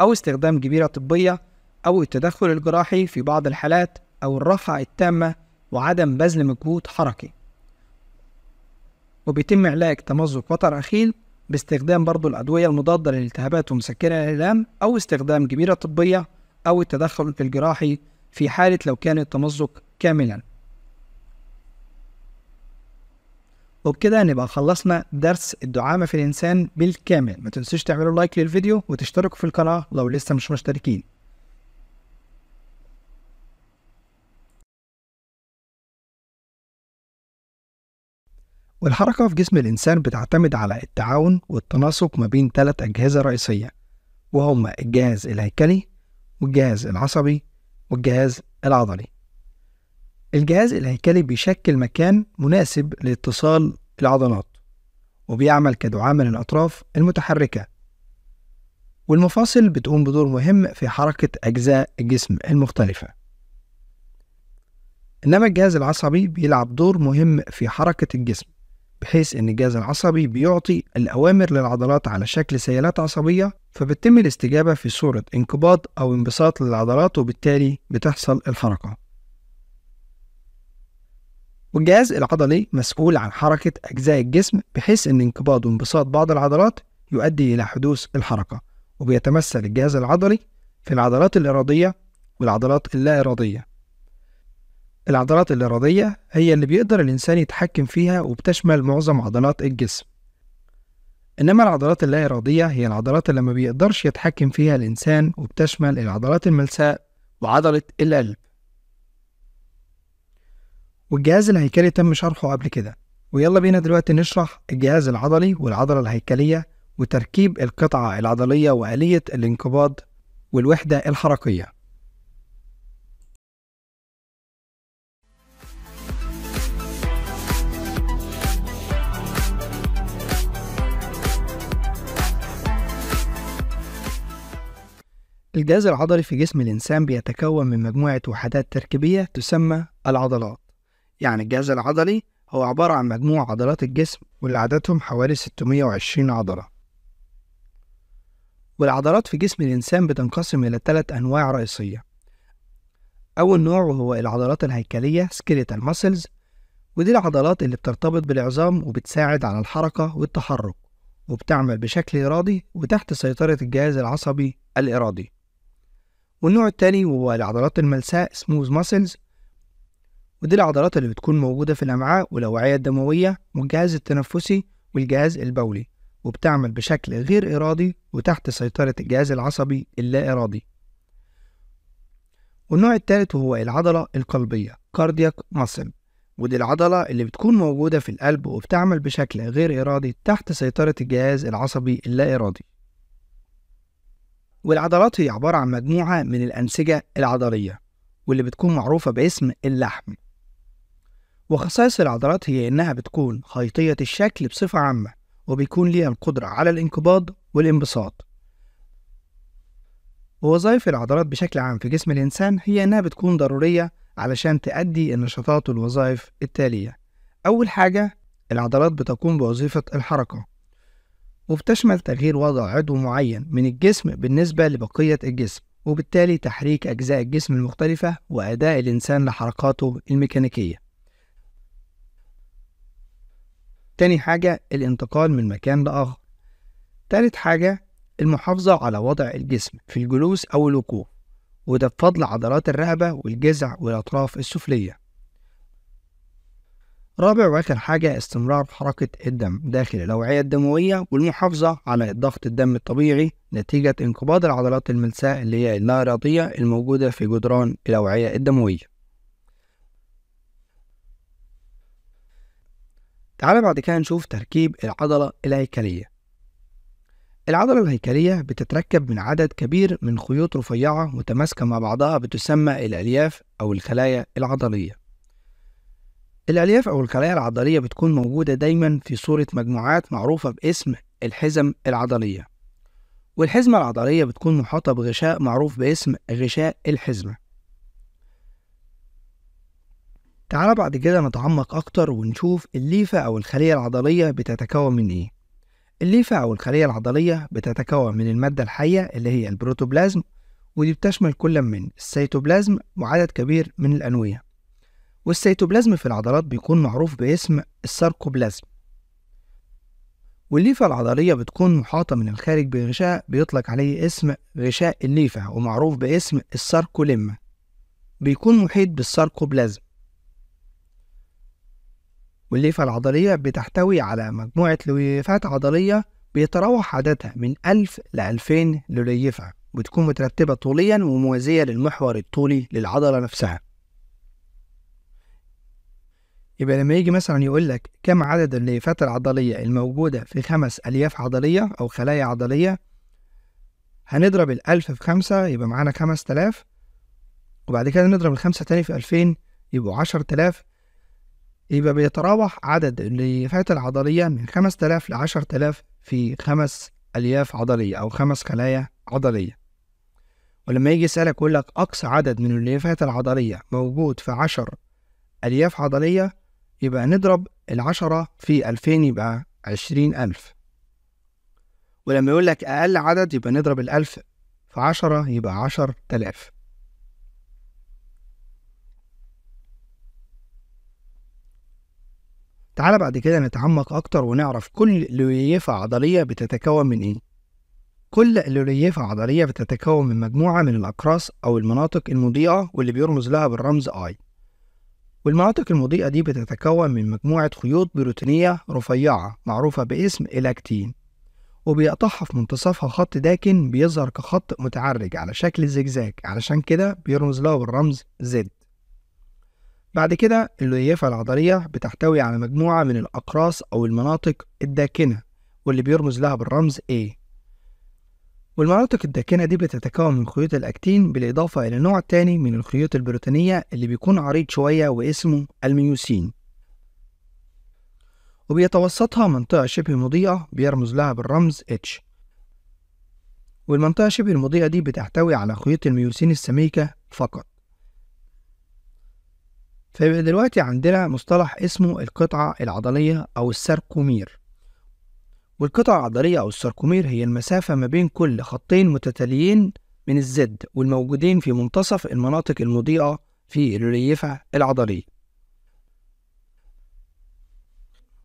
أو استخدام جبيرة طبية أو التدخل الجراحي في بعض الحالات أو الرفعة التامة وعدم بذل مجهود حركي وبيتم علاج تمزق وتر أخيل باستخدام برضو الأدوية المضادة للالتهابات ومسكنة للآلام أو استخدام جبيرة طبية أو التدخل الجراحي في حالة لو كان التمزق كاملا وبكده نبقى خلصنا درس الدعامة في الإنسان بالكامل ما تنسوش تعملوا لايك للفيديو وتشتركوا في القناة لو لسه مش مشتركين والحركة في جسم الإنسان بتعتمد على التعاون والتناسق ما بين ثلاث أجهزة رئيسية وهما الجهاز الهيكلي والجهاز العصبي والجهاز العضلي الجهاز الهيكلي بيشكل مكان مناسب لاتصال العضلات وبيعمل كدعامة للأطراف المتحركة والمفاصل بتقوم بدور مهم في حركة أجزاء الجسم المختلفة إنما الجهاز العصبي بيلعب دور مهم في حركة الجسم بحيث إن الجهاز العصبي بيعطي الأوامر للعضلات على شكل سيالات عصبية فبتتم الاستجابة في صورة انقباض أو انبساط للعضلات وبالتالي بتحصل الحركة والجهاز العضلي مسؤول عن حركة أجزاء الجسم بحيث أن انقباض وانبساط بعض العضلات يؤدي إلى حدوث الحركة وبيتمثل الجهاز العضلي في العضلات الإرادية والعضلات اللا إرادية العضلات الإرادية هي اللي بيقدر الإنسان يتحكم فيها وبتشمل معظم عضلات الجسم إنما العضلات اللا إرادية هي العضلات اللي ما بيقدرش يتحكم فيها الإنسان وبتشمل العضلات الملساء وعضلة القلب والجهاز الهيكلي تم شرحه قبل كده ويلا بينا دلوقتي نشرح الجهاز العضلي والعضلة الهيكلية وتركيب القطعة العضلية وآلية الانقباض والوحدة الحركية الجهاز العضلي في جسم الإنسان بيتكون من مجموعة وحدات تركيبية تسمى العضلات يعني الجهاز العضلي هو عبارة عن مجموع عضلات الجسم واللي عددهم حوالي 620 عضلة والعضلات في جسم الإنسان بتنقسم إلى ثلاث أنواع رئيسية أول نوع وهو العضلات الهيكلية skeletal muscles ودي العضلات اللي بترتبط بالعظام وبتساعد على الحركة والتحرك وبتعمل بشكل إرادي وتحت سيطرة الجهاز العصبي الإرادي والنوع التاني وهو العضلات الملساء smooth muscles ودي العضلات اللي بتكون موجودة في الأمعاء والأوعية الدموية والجهاز التنفسي والجهاز البولي وبتعمل بشكل غير إرادي وتحت سيطرة الجهاز العصبي اللا إرادي والنوع الثالث وهو العضلة القلبية cardiac muscle ودي العضلة اللي بتكون موجودة في القلب وبتعمل بشكل غير إرادي تحت سيطرة الجهاز العصبي اللا إرادي والعضلات هي عبارة عن مجموعة من الأنسجة العضلية واللي بتكون معروفة باسم اللحم وخصائص العضلات هي إنها بتكون خيطية الشكل بصفة عامة وبيكون ليها القدرة على الانقباض والانبساط ووظائف العضلات بشكل عام في جسم الإنسان هي إنها بتكون ضرورية علشان تأدي النشاطات والوظائف التالية أول حاجة العضلات بتقوم بوظيفة الحركة وبتشمل تغيير وضع عضو معين من الجسم بالنسبة لبقية الجسم وبالتالي تحريك أجزاء الجسم المختلفة وأداء الإنسان لحركاته الميكانيكية تاني حاجة الانتقال من مكان لآخر تالت حاجة المحافظة على وضع الجسم في الجلوس أو الوقوف وده بفضل عضلات الرقبة والجذع والأطراف السفلية رابع وآخر حاجة استمرار حركة الدم داخل الأوعية الدموية والمحافظة على ضغط الدم الطبيعي نتيجة انقباض العضلات الملساء اللي هي اللا رياضية الموجودة في جدران الأوعية الدموية تعال بعد كده نشوف تركيب العضلة الهيكلية العضلة الهيكلية بتتركب من عدد كبير من خيوط رفيعة متماسكة مع بعضها بتسمى الألياف أو الخلايا العضلية الألياف أو الخلايا العضلية بتكون موجودة دايما في صورة مجموعات معروفة باسم الحزم العضلية والحزمة العضلية بتكون محاطة بغشاء معروف باسم غشاء الحزمة تعال بعد كده نتعمق أكتر ونشوف الليفة أو الخلية العضلية بتتكون من إيه الليفة أو الخلية العضلية بتتكون من المادة الحية اللي هي البروتوبلازم ودي بتشمل كل من السيتوبلازم وعدد كبير من الأنوية والسيتوبلازم في العضلات بيكون معروف باسم الساركوبلازم والليفة العضلية بتكون محاطة من الخارج بغشاء بيطلق عليه اسم غشاء الليفة ومعروف باسم الساركوليما بيكون محيط بالساركوبلازم والليفة العضلية بتحتوي على مجموعة لويفات عضلية بيتراوح عددها من 1000 ل 2000 لليفة وتكون مترتبة طوليا وموازية للمحور الطولي للعضلة نفسها يبقى لما يجي مثلا يقول لك كم عدد الليفات العضلية الموجودة في خمس ألياف عضلية أو خلايا عضلية هنضرب الألف في خمسة يبقى معانا خمس تلاف وبعد كده نضرب الخمسة تاني في ألفين يبقوا عشر تلاف يبقى بيتراوح عدد الليفات العضلية من 5000 ل 10000 في خمس ألياف عضلية أو خمس خلايا عضلية ولما يجي يسألك يقول لك أقصى عدد من الليفات العضلية موجود في 10 ألياف عضلية يبقى نضرب العشرة في ألفين يبقى عشرين ألف ولما يقول لك أقل عدد يبقى نضرب الألف في عشرة يبقى عشر تلاف تعال بعد كده نتعمق أكتر ونعرف كل ليفة عضلية بتتكون من إيه كل ليفة عضلية بتتكون من مجموعة من الأقراص أو المناطق المضيئة واللي بيرمز لها بالرمز I والمناطق المضيئة دي بتتكون من مجموعة خيوط بروتينية رفيعة معروفة باسم الأكتين وبيقطعها في منتصفها خط داكن بيظهر كخط متعرج على شكل زجزاج علشان كده بيرمز له بالرمز زد بعد كده اللياقة العضلية بتحتوي على مجموعة من الأقراص أو المناطق الداكنة واللي بيرمز لها بالرمز A والمناطق الداكنة دي بتتكون من خيوط الأكتين بالإضافة إلى نوع تاني من الخيوط البروتينية اللي بيكون عريض شوية واسمه الميوسين وبيتوسطها منطقة شبه مضيئة بيرمز لها بالرمز H والمنطقة شبه المضيئة دي بتحتوي على خيوط الميوسين السميكة فقط فيبقى دلوقتي عندنا مصطلح اسمه القطعة العضلية أو الساركومير والقطعة العضلية أو الساركومير هي المسافة ما بين كل خطين متتاليين من الزد والموجودين في منتصف المناطق المضيئة في الريفة العضلية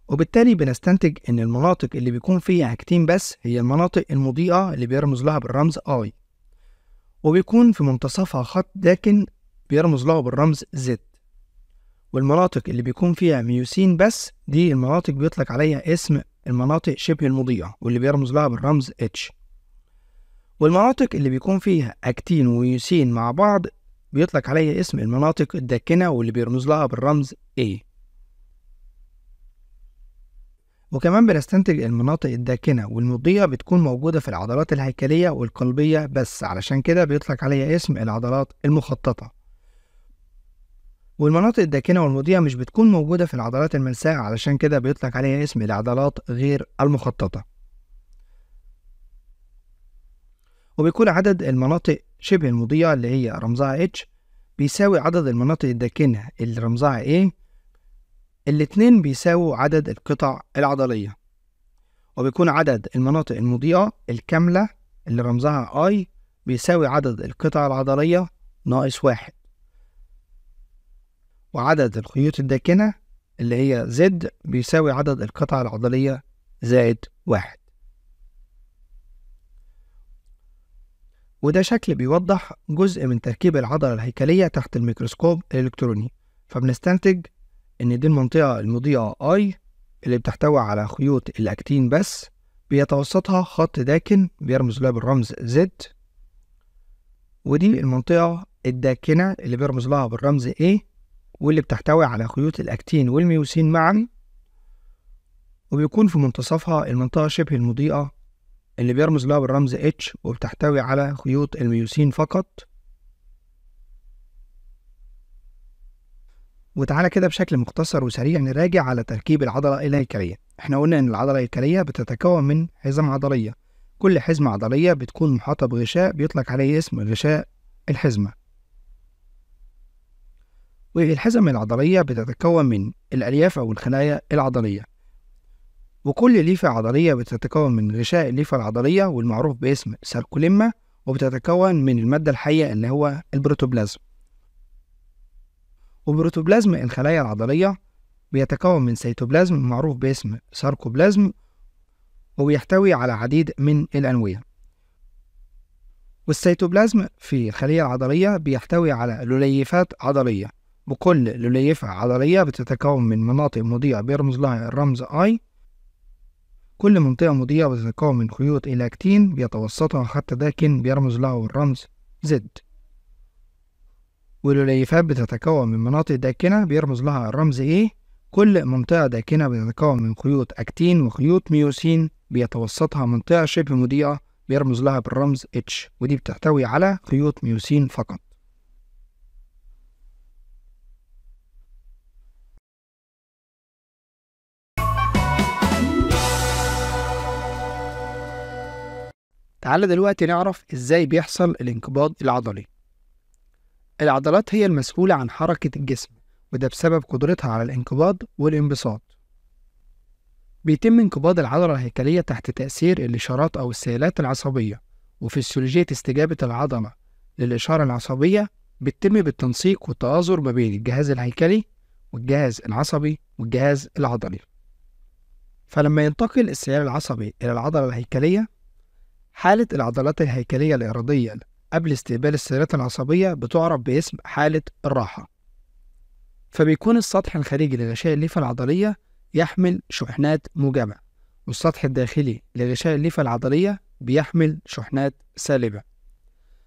وبالتالي بنستنتج إن المناطق اللي بيكون فيها حاجتين بس هي المناطق المضيئة اللي بيرمز لها بالرمز I وبيكون في منتصفها خط داكن بيرمز له بالرمز زد والمناطق اللي بيكون فيها ميوسين بس دي المناطق بيطلق عليها اسم المناطق شبه المضيئة واللي بيرمز لها بالرمز H والمناطق اللي بيكون فيها أكتين وميوسين مع بعض بيطلق عليها اسم المناطق الداكنة واللي بيرمز لها بالرمز A وكمان بنستنتج المناطق الداكنة والمضيئة بتكون موجودة في العضلات الهيكلية والقلبية بس علشان كده بيطلق عليها اسم العضلات المخططة والمناطق الداكنة والمضيئة مش بتكون موجودة في العضلات المنساء علشان كده بيطلق عليها اسم العضلات غير المخططة وبيكون عدد المناطق شبه المضيئة اللي هي رمزها H بيساوي عدد المناطق الداكنة اللي رمزها A الاتنين بيساووا عدد القطع العضلية وبيكون عدد المناطق المضيئة الكاملة اللي رمزها I بيساوي عدد القطع العضلية ناقص واحد وعدد الخيوط الداكنة اللي هي زد بيساوي عدد القطع العضلية زائد واحد وده شكل بيوضح جزء من تركيب العضلة الهيكلية تحت الميكروسكوب الإلكتروني فبنستنتج إن دي المنطقة المضيئة I اللي بتحتوي على خيوط الأكتين بس بيتوسطها خط داكن بيرمز لها بالرمز زد ودي المنطقة الداكنة اللي بيرمز لها بالرمز A واللي بتحتوي على خيوط الأكتين والميوسين معا وبيكون في منتصفها المنطقة شبه المضيئة اللي بيرمز لها بالرمز H وبتحتوي على خيوط الميوسين فقط وتعالى كده بشكل مختصر وسريع نراجع على تركيب العضلة الهيكلية احنا قلنا ان العضلة الهيكلية بتتكون من حزم عضلية كل حزمة عضلية بتكون محاطة بغشاء بيطلق عليه اسم غشاء الحزمة والحزم العضلية بتتكون من الألياف أو الخلايا العضلية وكل ليفة عضلية بتتكون من غشاء الليفة العضلية والمعروف باسم ساركوليما وبتتكون من المادة الحية اللي هو البروتوبلازم وبروتوبلازم الخلايا العضلية بيتكون من سيتوبلازم معروف باسم ساركوبلازم وبيحتوي على عديد من الأنوية والسيتوبلازم في الخلية العضلية بيحتوي على لوليفات عضلية بكل لليفة عضلية بتتكون من مناطق مضيئة بيرمز لها الرمز I كل منطقة مضيئة بتتكون من خيوط إلاكتين بيتوسطها خط داكن بيرمز له الرمز Z والريليفات بتتكون من مناطق داكنة بيرمز لها الرمز A إيه. كل منطقة داكنة بتتكون من خيوط أكتين وخيوط ميوسين بيتوسطها منطقة شبه مضيئة بيرمز لها بالرمز H ودي بتحتوي على خيوط ميوسين فقط تعالى دلوقتي نعرف إزاي بيحصل الانقباض العضلي العضلات هي المسؤولة عن حركة الجسم وده بسبب قدرتها على الانقباض والانبساط بيتم انقباض العضلة الهيكلية تحت تأثير الإشارات أو السيالات العصبية وفسيولوجية استجابة العضلة للإشارة العصبية بتتم بالتنسيق والتآزر ما بين الجهاز الهيكلي والجهاز العصبي والجهاز العضلي فلما ينتقل السيال العصبي إلى العضلة الهيكلية حالة العضلات الهيكلية الإرادية قبل استقبال السيرات العصبية بتعرف باسم حالة الراحة فبيكون السطح الخارجي لغشاء الليفة العضلية يحمل شحنات موجبة والسطح الداخلي لغشاء الليفة العضلية بيحمل شحنات سالبة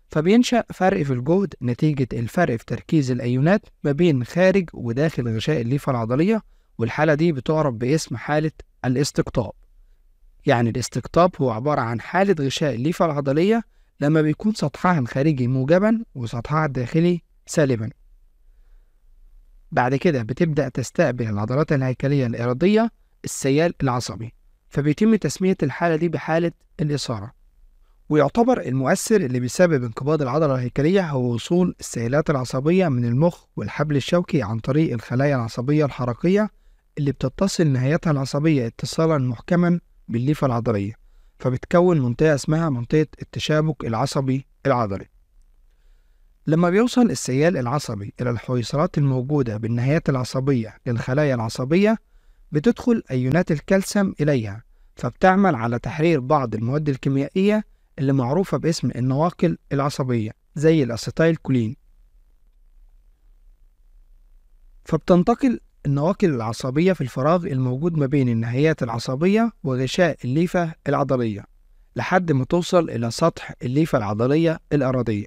فبينشأ فرق في الجهد نتيجة الفرق في تركيز الأيونات ما بين خارج وداخل غشاء الليفة العضلية والحالة دي بتعرف باسم حالة الاستقطاب يعني الاستقطاب هو عبارة عن حالة غشاء الليفة العضلية لما بيكون سطحها الخارجي موجبا وسطحها الداخلي سالبا بعد كده بتبدأ تستقبل العضلات الهيكلية الإرادية السيال العصبي فبيتم تسمية الحالة دي بحالة الإثارة ويعتبر المؤثر اللي بيسبب انقباض العضلة الهيكلية هو وصول السيالات العصبية من المخ والحبل الشوكي عن طريق الخلايا العصبية الحركية اللي بتتصل نهايتها العصبية اتصالا محكما بالليفة العضلية فبتكون منطقة اسمها منطقة التشابك العصبي العضلي لما بيوصل السيال العصبي إلى الحويصلات الموجودة بالنهايات العصبية للخلايا العصبية بتدخل أيونات الكالسيوم إليها فبتعمل على تحرير بعض المواد الكيميائية اللي معروفة باسم النواقل العصبية زي الأسيتايل كولين فبتنتقل النواقل العصبية في الفراغ الموجود ما بين النهايات العصبية وغشاء الليفة العضلية لحد ما توصل إلى سطح الليفة العضلية الأراضية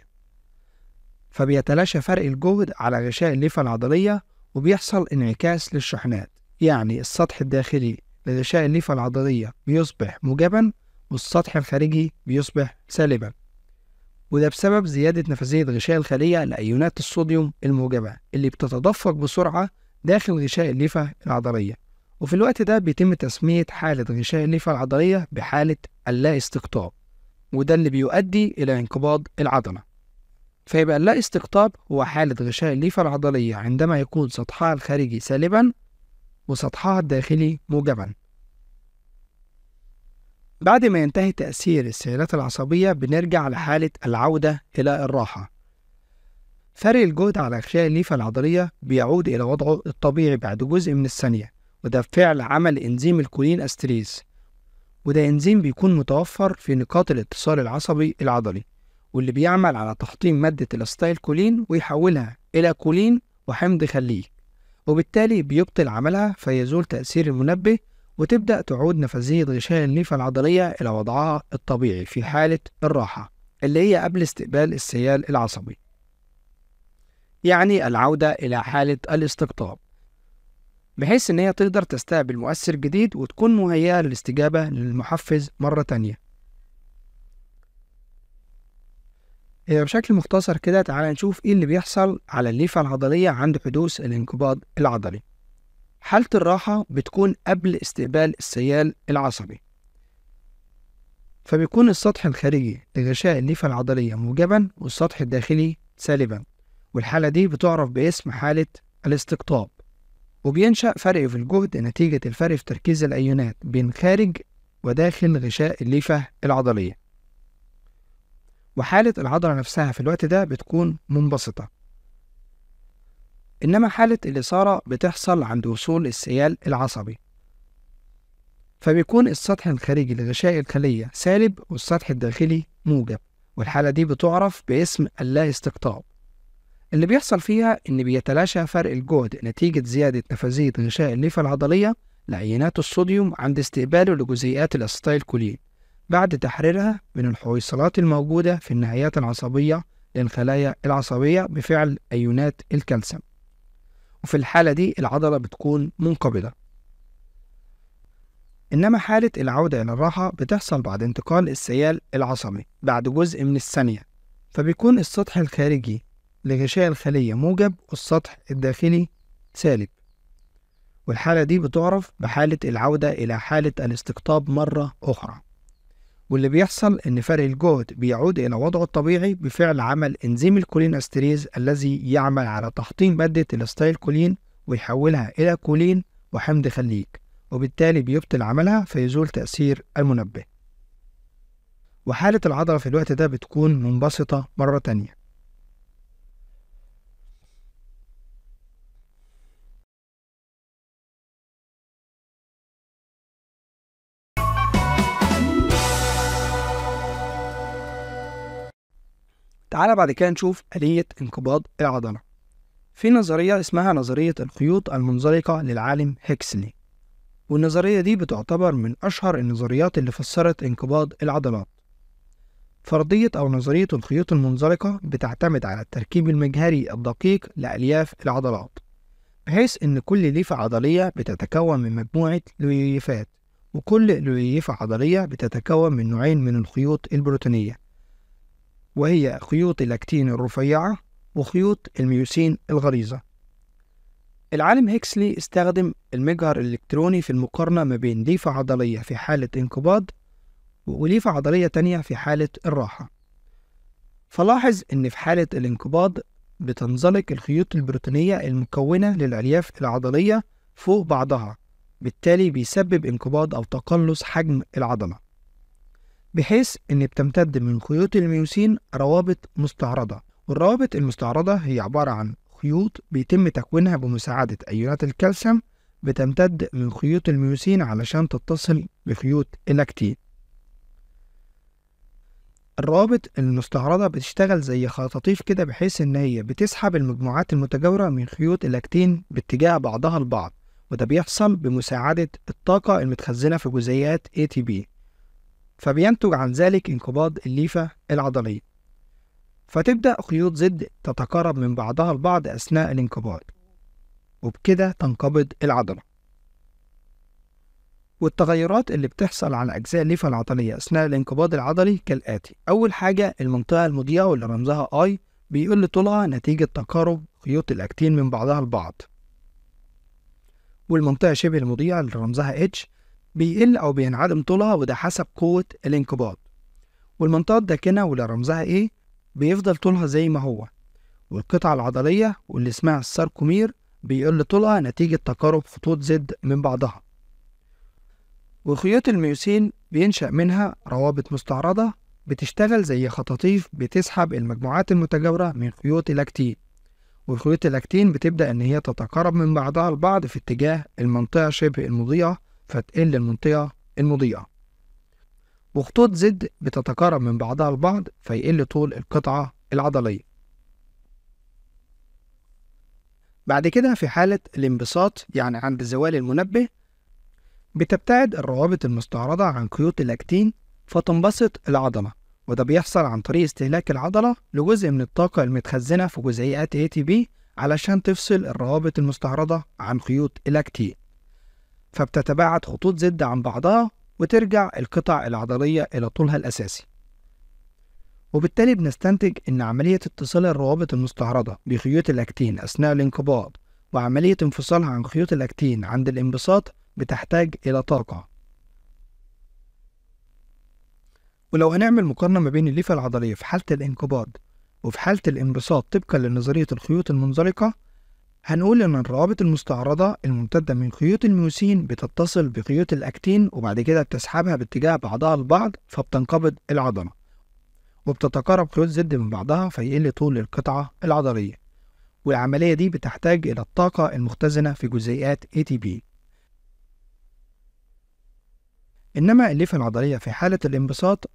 فبيتلاشى فرق الجهد على غشاء الليفة العضلية وبيحصل انعكاس للشحنات يعني السطح الداخلي لغشاء الليفة العضلية بيصبح موجبا والسطح الخارجي بيصبح سالبا وده بسبب زيادة نفاذية غشاء الخلية لأيونات الصوديوم الموجبة اللي بتتدفق بسرعة داخل غشاء الليفة العضلية وفي الوقت ده بيتم تسمية حالة غشاء الليفة العضلية بحالة اللا استقطاب وده اللي بيؤدي إلى انقباض العضلة فيبقى اللا استقطاب هو حالة غشاء الليفة العضلية عندما يكون سطحها الخارجي سالبا وسطحها الداخلي موجبا بعد ما ينتهي تأثير السيالات العصبية بنرجع لحالة العودة إلى الراحة فرق الجهد على أغشاء الليفة العضلية بيعود إلى وضعه الطبيعي بعد جزء من الثانية وده بفعل عمل إنزيم الكولين أستريز وده إنزيم بيكون متوفر في نقاط الاتصال العصبي العضلي واللي بيعمل على تحطيم مادة الأستايل كولين ويحولها إلى كولين وحمض خليك وبالتالي بيبطل عملها فيزول تأثير المنبه وتبدأ تعود نفسية غشاء الليفة العضلية إلى وضعها الطبيعي في حالة الراحة اللي هي قبل استقبال السيال العصبي يعني العودة إلى حالة الاستقطاب بحيث إن هي تقدر تستقبل مؤثر جديد وتكون مهيئة للاستجابة للمحفز مرة تانية إيه بشكل مختصر كده تعالى نشوف إيه اللي بيحصل على الليفة العضلية عند حدوث الانقباض العضلي حالة الراحة بتكون قبل استقبال السيال العصبي فبيكون السطح الخارجي لغشاء الليفة العضلية موجبا والسطح الداخلي سالبا والحالة دي بتعرف باسم حالة الاستقطاب وبينشأ فرق في الجهد نتيجة الفرق في تركيز الأيونات بين خارج وداخل غشاء الليفة العضلية وحالة العضلة نفسها في الوقت ده بتكون منبسطة إنما حالة الإثارة بتحصل عند وصول السيال العصبي فبيكون السطح الخارجي لغشاء الخلية سالب والسطح الداخلي موجب والحالة دي بتعرف باسم اللا استقطاب اللي بيحصل فيها إن بيتلاشى فرق الجهد نتيجة زيادة نفاذية غشاء الليفة العضلية لعينات الصوديوم عند استقباله لجزيئات الأسيتايل كولين بعد تحريرها من الحويصلات الموجودة في النهايات العصبية للخلايا العصبية بفعل أيونات الكالسيوم وفي الحالة دي العضلة بتكون منقبضة إنما حالة العودة إلى الراحة بتحصل بعد انتقال السيال العصبي بعد جزء من الثانية فبيكون السطح الخارجي لغشاء الخلية موجب والسطح الداخلي سالب والحالة دي بتعرف بحالة العودة إلى حالة الاستقطاب مرة أخرى واللي بيحصل إن فرق الجهد بيعود إلى وضعه الطبيعي بفعل عمل إنزيم الكولين أستريز الذي يعمل على تحطيم مادة كولين ويحولها إلى كولين وحمض خليك وبالتالي بيبطل عملها فيزول تأثير المنبه وحالة العضلة في الوقت ده بتكون منبسطة مرة تانية تعال بعد كده نشوف آلية انقباض العضلة في نظرية اسمها نظرية الخيوط المنزلقة للعالم هيكسلي والنظرية دي بتعتبر من أشهر النظريات اللي فسرت انقباض العضلات فرضية أو نظرية الخيوط المنزلقة بتعتمد على التركيب المجهري الدقيق لألياف العضلات بحيث إن كل ليفة عضلية بتتكون من مجموعة لويفات وكل لويفة عضلية بتتكون من نوعين من الخيوط البروتينية وهي خيوط اللاكتين الرفيعة وخيوط الميوسين الغليظة العالم هيكسلي استخدم المجهر الإلكتروني في المقارنة ما بين ليفة عضلية في حالة انقباض وليفة عضلية تانية في حالة الراحة فلاحظ إن في حالة الانقباض بتنزلق الخيوط البروتينية المكونة للألياف العضلية فوق بعضها بالتالي بيسبب انقباض أو تقلص حجم العضلة بحيث إن بتمتد من خيوط الميوسين روابط مستعرضة والروابط المستعرضة هي عبارة عن خيوط بيتم تكوينها بمساعدة أيونات الكالسيوم بتمتد من خيوط الميوسين علشان تتصل بخيوط اللاكتين الروابط المستعرضة بتشتغل زي خطاطيف كده بحيث إن هي بتسحب المجموعات المتجاورة من خيوط اللاكتين باتجاه بعضها البعض وده بيحصل بمساعدة الطاقة المتخزنة في جزيئات ATP فبينتج عن ذلك انقباض الليفة العضلية فتبدأ خيوط زد تتقارب من بعضها البعض أثناء الانقباض وبكده تنقبض العضلة والتغيرات اللي بتحصل على أجزاء الليفة العضلية أثناء الانقباض العضلي كالآتي أول حاجة المنطقة المضيئة واللي رمزها I بيقل طولها نتيجة تقارب خيوط الأكتين من بعضها البعض والمنطقة شبه المضيئة اللي رمزها H بيقل أو بينعدم طولها وده حسب قوة الانقباض والمنطقة الداكنة واللي رمزها إيه بيفضل طولها زي ما هو والقطعة العضلية واللي اسمها الساركومير بيقل طولها نتيجة تقارب خطوط زد من بعضها وخيوط الميوسين بينشأ منها روابط مستعرضة بتشتغل زي خطاطيف بتسحب المجموعات المتجاورة من خيوط اللاكتين وخيوط اللاكتين بتبدأ إن هي تتقارب من بعضها البعض في اتجاه المنطقة شبه المضيئة فتقل المنطقة المضيئة وخطوط زد بتتقارب من بعضها البعض فيقل طول القطعة العضلية بعد كده في حالة الانبساط يعني عند زوال المنبه بتبتعد الروابط المستعرضة عن قيود الأكتين فتنبسط العضلة وده بيحصل عن طريق استهلاك العضلة لجزء من الطاقة المتخزنة في جزيئات ATP علشان تفصل الروابط المستعرضة عن خيوط الأكتين فبتتباعد خطوط زد عن بعضها وترجع القطع العضلية إلى طولها الأساسي وبالتالي بنستنتج إن عملية اتصال الروابط المستعرضة بخيوط الأكتين أثناء الانقباض وعملية انفصالها عن خيوط الأكتين عند الانبساط بتحتاج إلى طاقة ولو هنعمل مقارنة ما بين الليفة العضلية في حالة الانقباض وفي حالة الانبساط طبقا لنظرية الخيوط المنزلقة هنقول إن الروابط المستعرضة الممتدة من خيوط الميوسين بتتصل بخيوط الأكتين وبعد كده بتسحبها باتجاه بعضها البعض فبتنقبض العضلة وبتتقارب خيوط زد من بعضها فيقل طول القطعة العضلية والعملية دي بتحتاج إلى الطاقة المختزنة في جزيئات ATP إنما الليفة العضلية في حالة الانبساط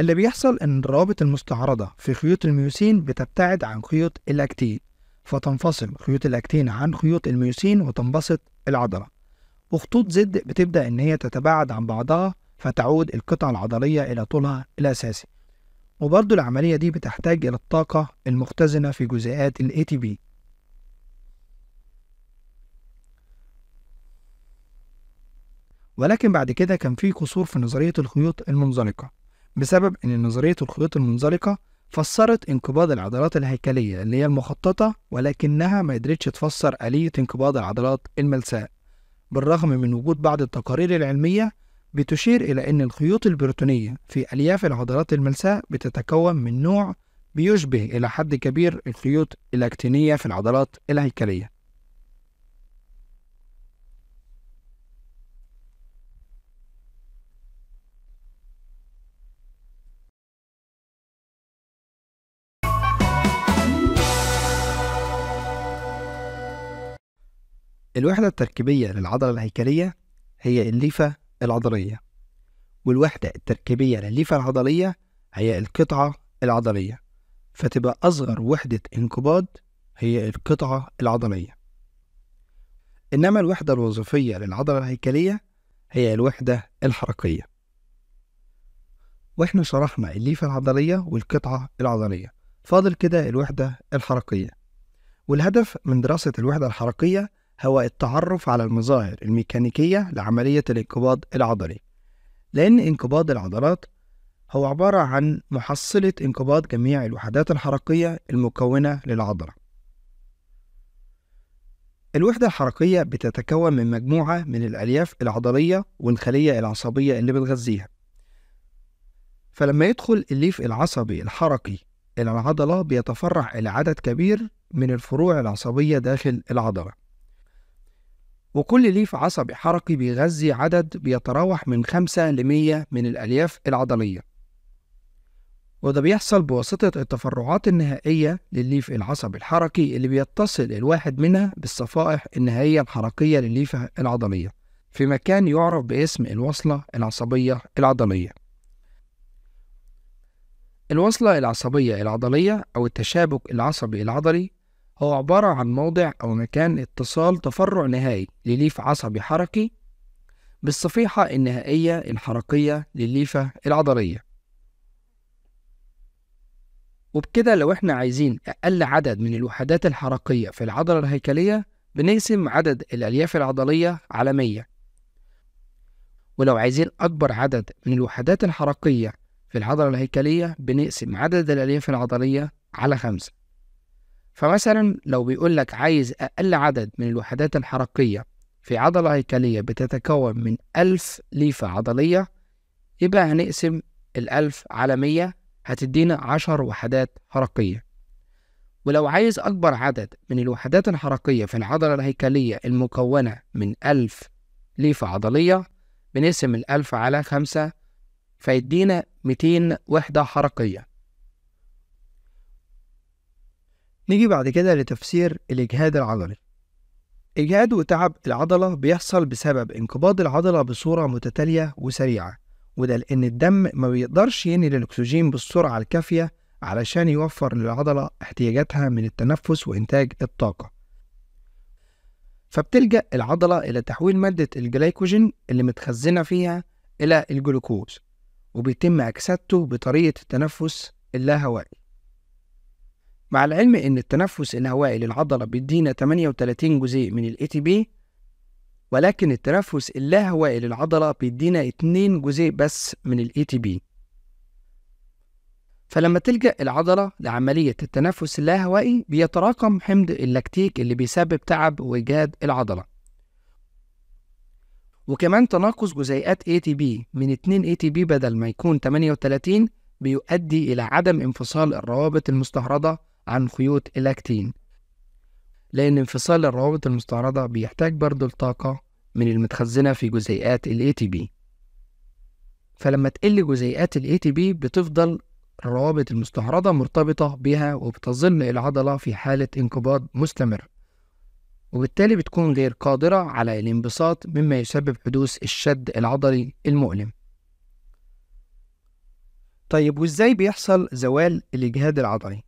اللي بيحصل إن الروابط المستعرضة في خيوط الميوسين بتبتعد عن خيوط الأكتين فتنفصل خيوط الأكتين عن خيوط الميوسين وتنبسط العضلة وخطوط زد بتبدأ إن هي تتباعد عن بعضها فتعود القطعة العضلية إلى طولها الأساسي وبرضو العملية دي بتحتاج إلى الطاقة المختزنة في جزيئات الـ ATP ولكن بعد كده كان في قصور في نظرية الخيوط المنزلقة بسبب إن نظرية الخيوط المنزلقة فسرت انقباض العضلات الهيكلية اللي هي المخططة ولكنها ما قدرتش تفسر آلية انقباض العضلات الملساء بالرغم من وجود بعض التقارير العلمية بتشير إلى أن الخيوط البروتونية في ألياف العضلات الملساء بتتكون من نوع بيشبه إلى حد كبير الخيوط الأكتينية في العضلات الهيكلية الوحدة التركيبية للعضلة الهيكلية هي الليفة العضلية والوحدة التركيبية للليفة العضلية هي القطعة العضلية فتبقى أصغر وحدة انقباض هي القطعة العضلية إنما الوحدة الوظيفية للعضلة الهيكلية هي الوحدة الحركية وإحنا شرحنا الليفة العضلية والقطعة العضلية فاضل كده الوحدة الحركية والهدف من دراسة الوحدة الحركية هو التعرف على المظاهر الميكانيكية لعملية الانقباض العضلي لأن انقباض العضلات هو عبارة عن محصلة انقباض جميع الوحدات الحركية المكونة للعضلة الوحدة الحركية بتتكون من مجموعة من الألياف العضلية والخلية العصبية اللي بتغذيها فلما يدخل الليف العصبي الحركي إلى العضلة بيتفرع إلى عدد كبير من الفروع العصبية داخل العضلة وكل ليف عصبي حركي بيغذي عدد بيتراوح من 5 ل 100 من الألياف العضلية وده بيحصل بواسطة التفرعات النهائية للليف العصبي الحركي اللي بيتصل الواحد منها بالصفائح النهائية الحركية للليفة العضلية في مكان يعرف باسم الوصلة العصبية العضلية الوصلة العصبية العضلية أو التشابك العصبي العضلي هو عبارة عن موضع أو مكان اتصال تفرع نهائي لليف عصبي حركي بالصفيحة النهائية الحركية لليفة العضلية وبكده لو احنا عايزين أقل عدد من الوحدات الحركية في العضلة الهيكلية بنقسم عدد الألياف العضلية على 100 ولو عايزين أكبر عدد من الوحدات الحركية في العضلة الهيكلية بنقسم عدد الألياف العضلية على خمسة فمثلا لو بيقول لك عايز أقل عدد من الوحدات الحركية في عضلة هيكلية بتتكون من ألف ليفة عضلية يبقى هنقسم الألف على مية هتدينا عشر وحدات حركية ولو عايز أكبر عدد من الوحدات الحركية في العضلة الهيكلية المكونة من ألف ليفة عضلية بنقسم الألف على خمسة فيدينا ميتين وحدة حركية نيجي بعد كده لتفسير الإجهاد العضلي إجهاد وتعب العضلة بيحصل بسبب انقباض العضلة بصورة متتالية وسريعة وده لأن الدم ما بيقدرش ينقل الأكسجين بالسرعة الكافية علشان يوفر للعضلة احتياجاتها من التنفس وإنتاج الطاقة فبتلجأ العضلة إلى تحويل مادة الجلايكوجين اللي متخزنة فيها إلى الجلوكوز وبيتم أكسدته بطريقة التنفس اللاهوائي مع العلم أن التنفس الهوائي للعضلة بيدينا 38 جزيء من الـ ATP ولكن التنفس اللاهوائي للعضلة بيدينا 2 جزيء بس من الـ ATP فلما تلجأ العضلة لعملية التنفس اللاهوائي بيتراكم حمض اللاكتيك اللي بيسبب تعب وإجهاد العضلة وكمان تناقص جزيئات ATP من 2 ATP بدل ما يكون 38 بيؤدي إلى عدم انفصال الروابط المستهرضة عن خيوط الأكتين لأن انفصال الروابط المستعرضة بيحتاج برضو لطاقة من المتخزنة في جزيئات تي ATP فلما تقل جزيئات تي ATP بتفضل الروابط المستعرضة مرتبطة بها وبتظل العضلة في حالة انقباض مستمر وبالتالي بتكون غير قادرة على الانبساط مما يسبب حدوث الشد العضلي المؤلم طيب وازاي بيحصل زوال الإجهاد العضلي؟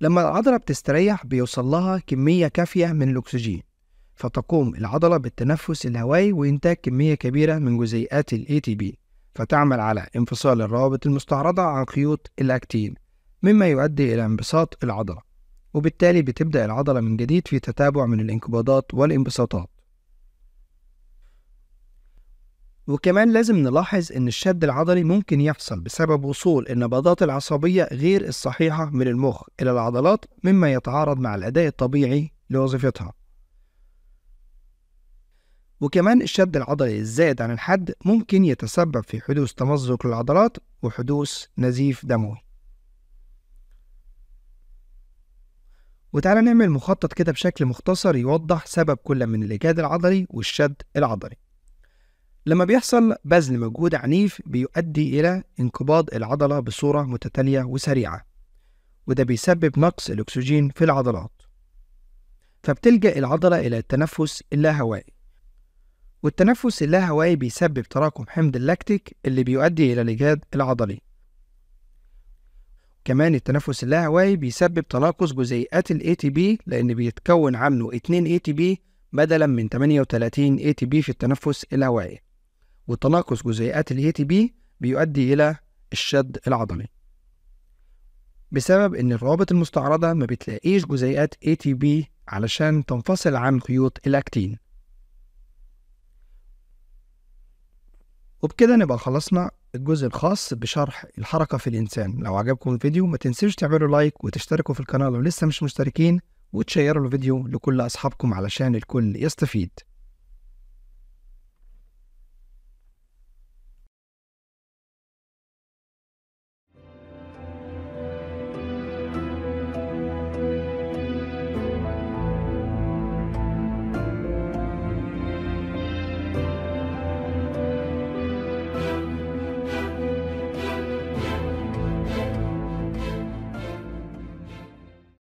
لما العضلة بتستريح بيوصل لها كمية كافية من الأكسجين فتقوم العضلة بالتنفس الهوائي وإنتاج كمية كبيرة من جزيئات الـ ATP فتعمل على انفصال الروابط المستعرضة عن خيوط الأكتين مما يؤدي إلى انبساط العضلة وبالتالي بتبدأ العضلة من جديد في تتابع من الانقباضات والانبساطات وكمان لازم نلاحظ إن الشد العضلي ممكن يحصل بسبب وصول النبضات العصبية غير الصحيحة من المخ إلى العضلات مما يتعارض مع الأداء الطبيعي لوظيفتها وكمان الشد العضلي الزائد عن الحد ممكن يتسبب في حدوث تمزق للعضلات وحدوث نزيف دموي وتعالى نعمل مخطط كده بشكل مختصر يوضح سبب كل من الإجهاد العضلي والشد العضلي لما بيحصل بذل مجهود عنيف بيؤدي إلى انقباض العضلة بصورة متتالية وسريعة وده بيسبب نقص الأكسجين في العضلات فبتلجأ العضلة إلى التنفس اللاهوائي والتنفس اللاهوائي بيسبب تراكم حمض اللاكتيك اللي بيؤدي إلى الإجهاد العضلي كمان التنفس اللاهوائي بيسبب تناقص جزيئات الـ ATP لأن بيتكون عنه 2 ATP بدلا من 38 ATP في التنفس الهوائي وتناقص جزيئات الـ ATP بيؤدي إلى الشد العضلي بسبب إن الروابط المستعرضة ما بتلاقيش جزيئات ATP علشان تنفصل عن خيوط الأكتين وبكده نبقى خلصنا الجزء الخاص بشرح الحركة في الإنسان لو عجبكم الفيديو ما تنسوش تعملوا لايك وتشتركوا في القناة لو لسه مش مشتركين وتشيروا الفيديو لكل أصحابكم علشان الكل يستفيد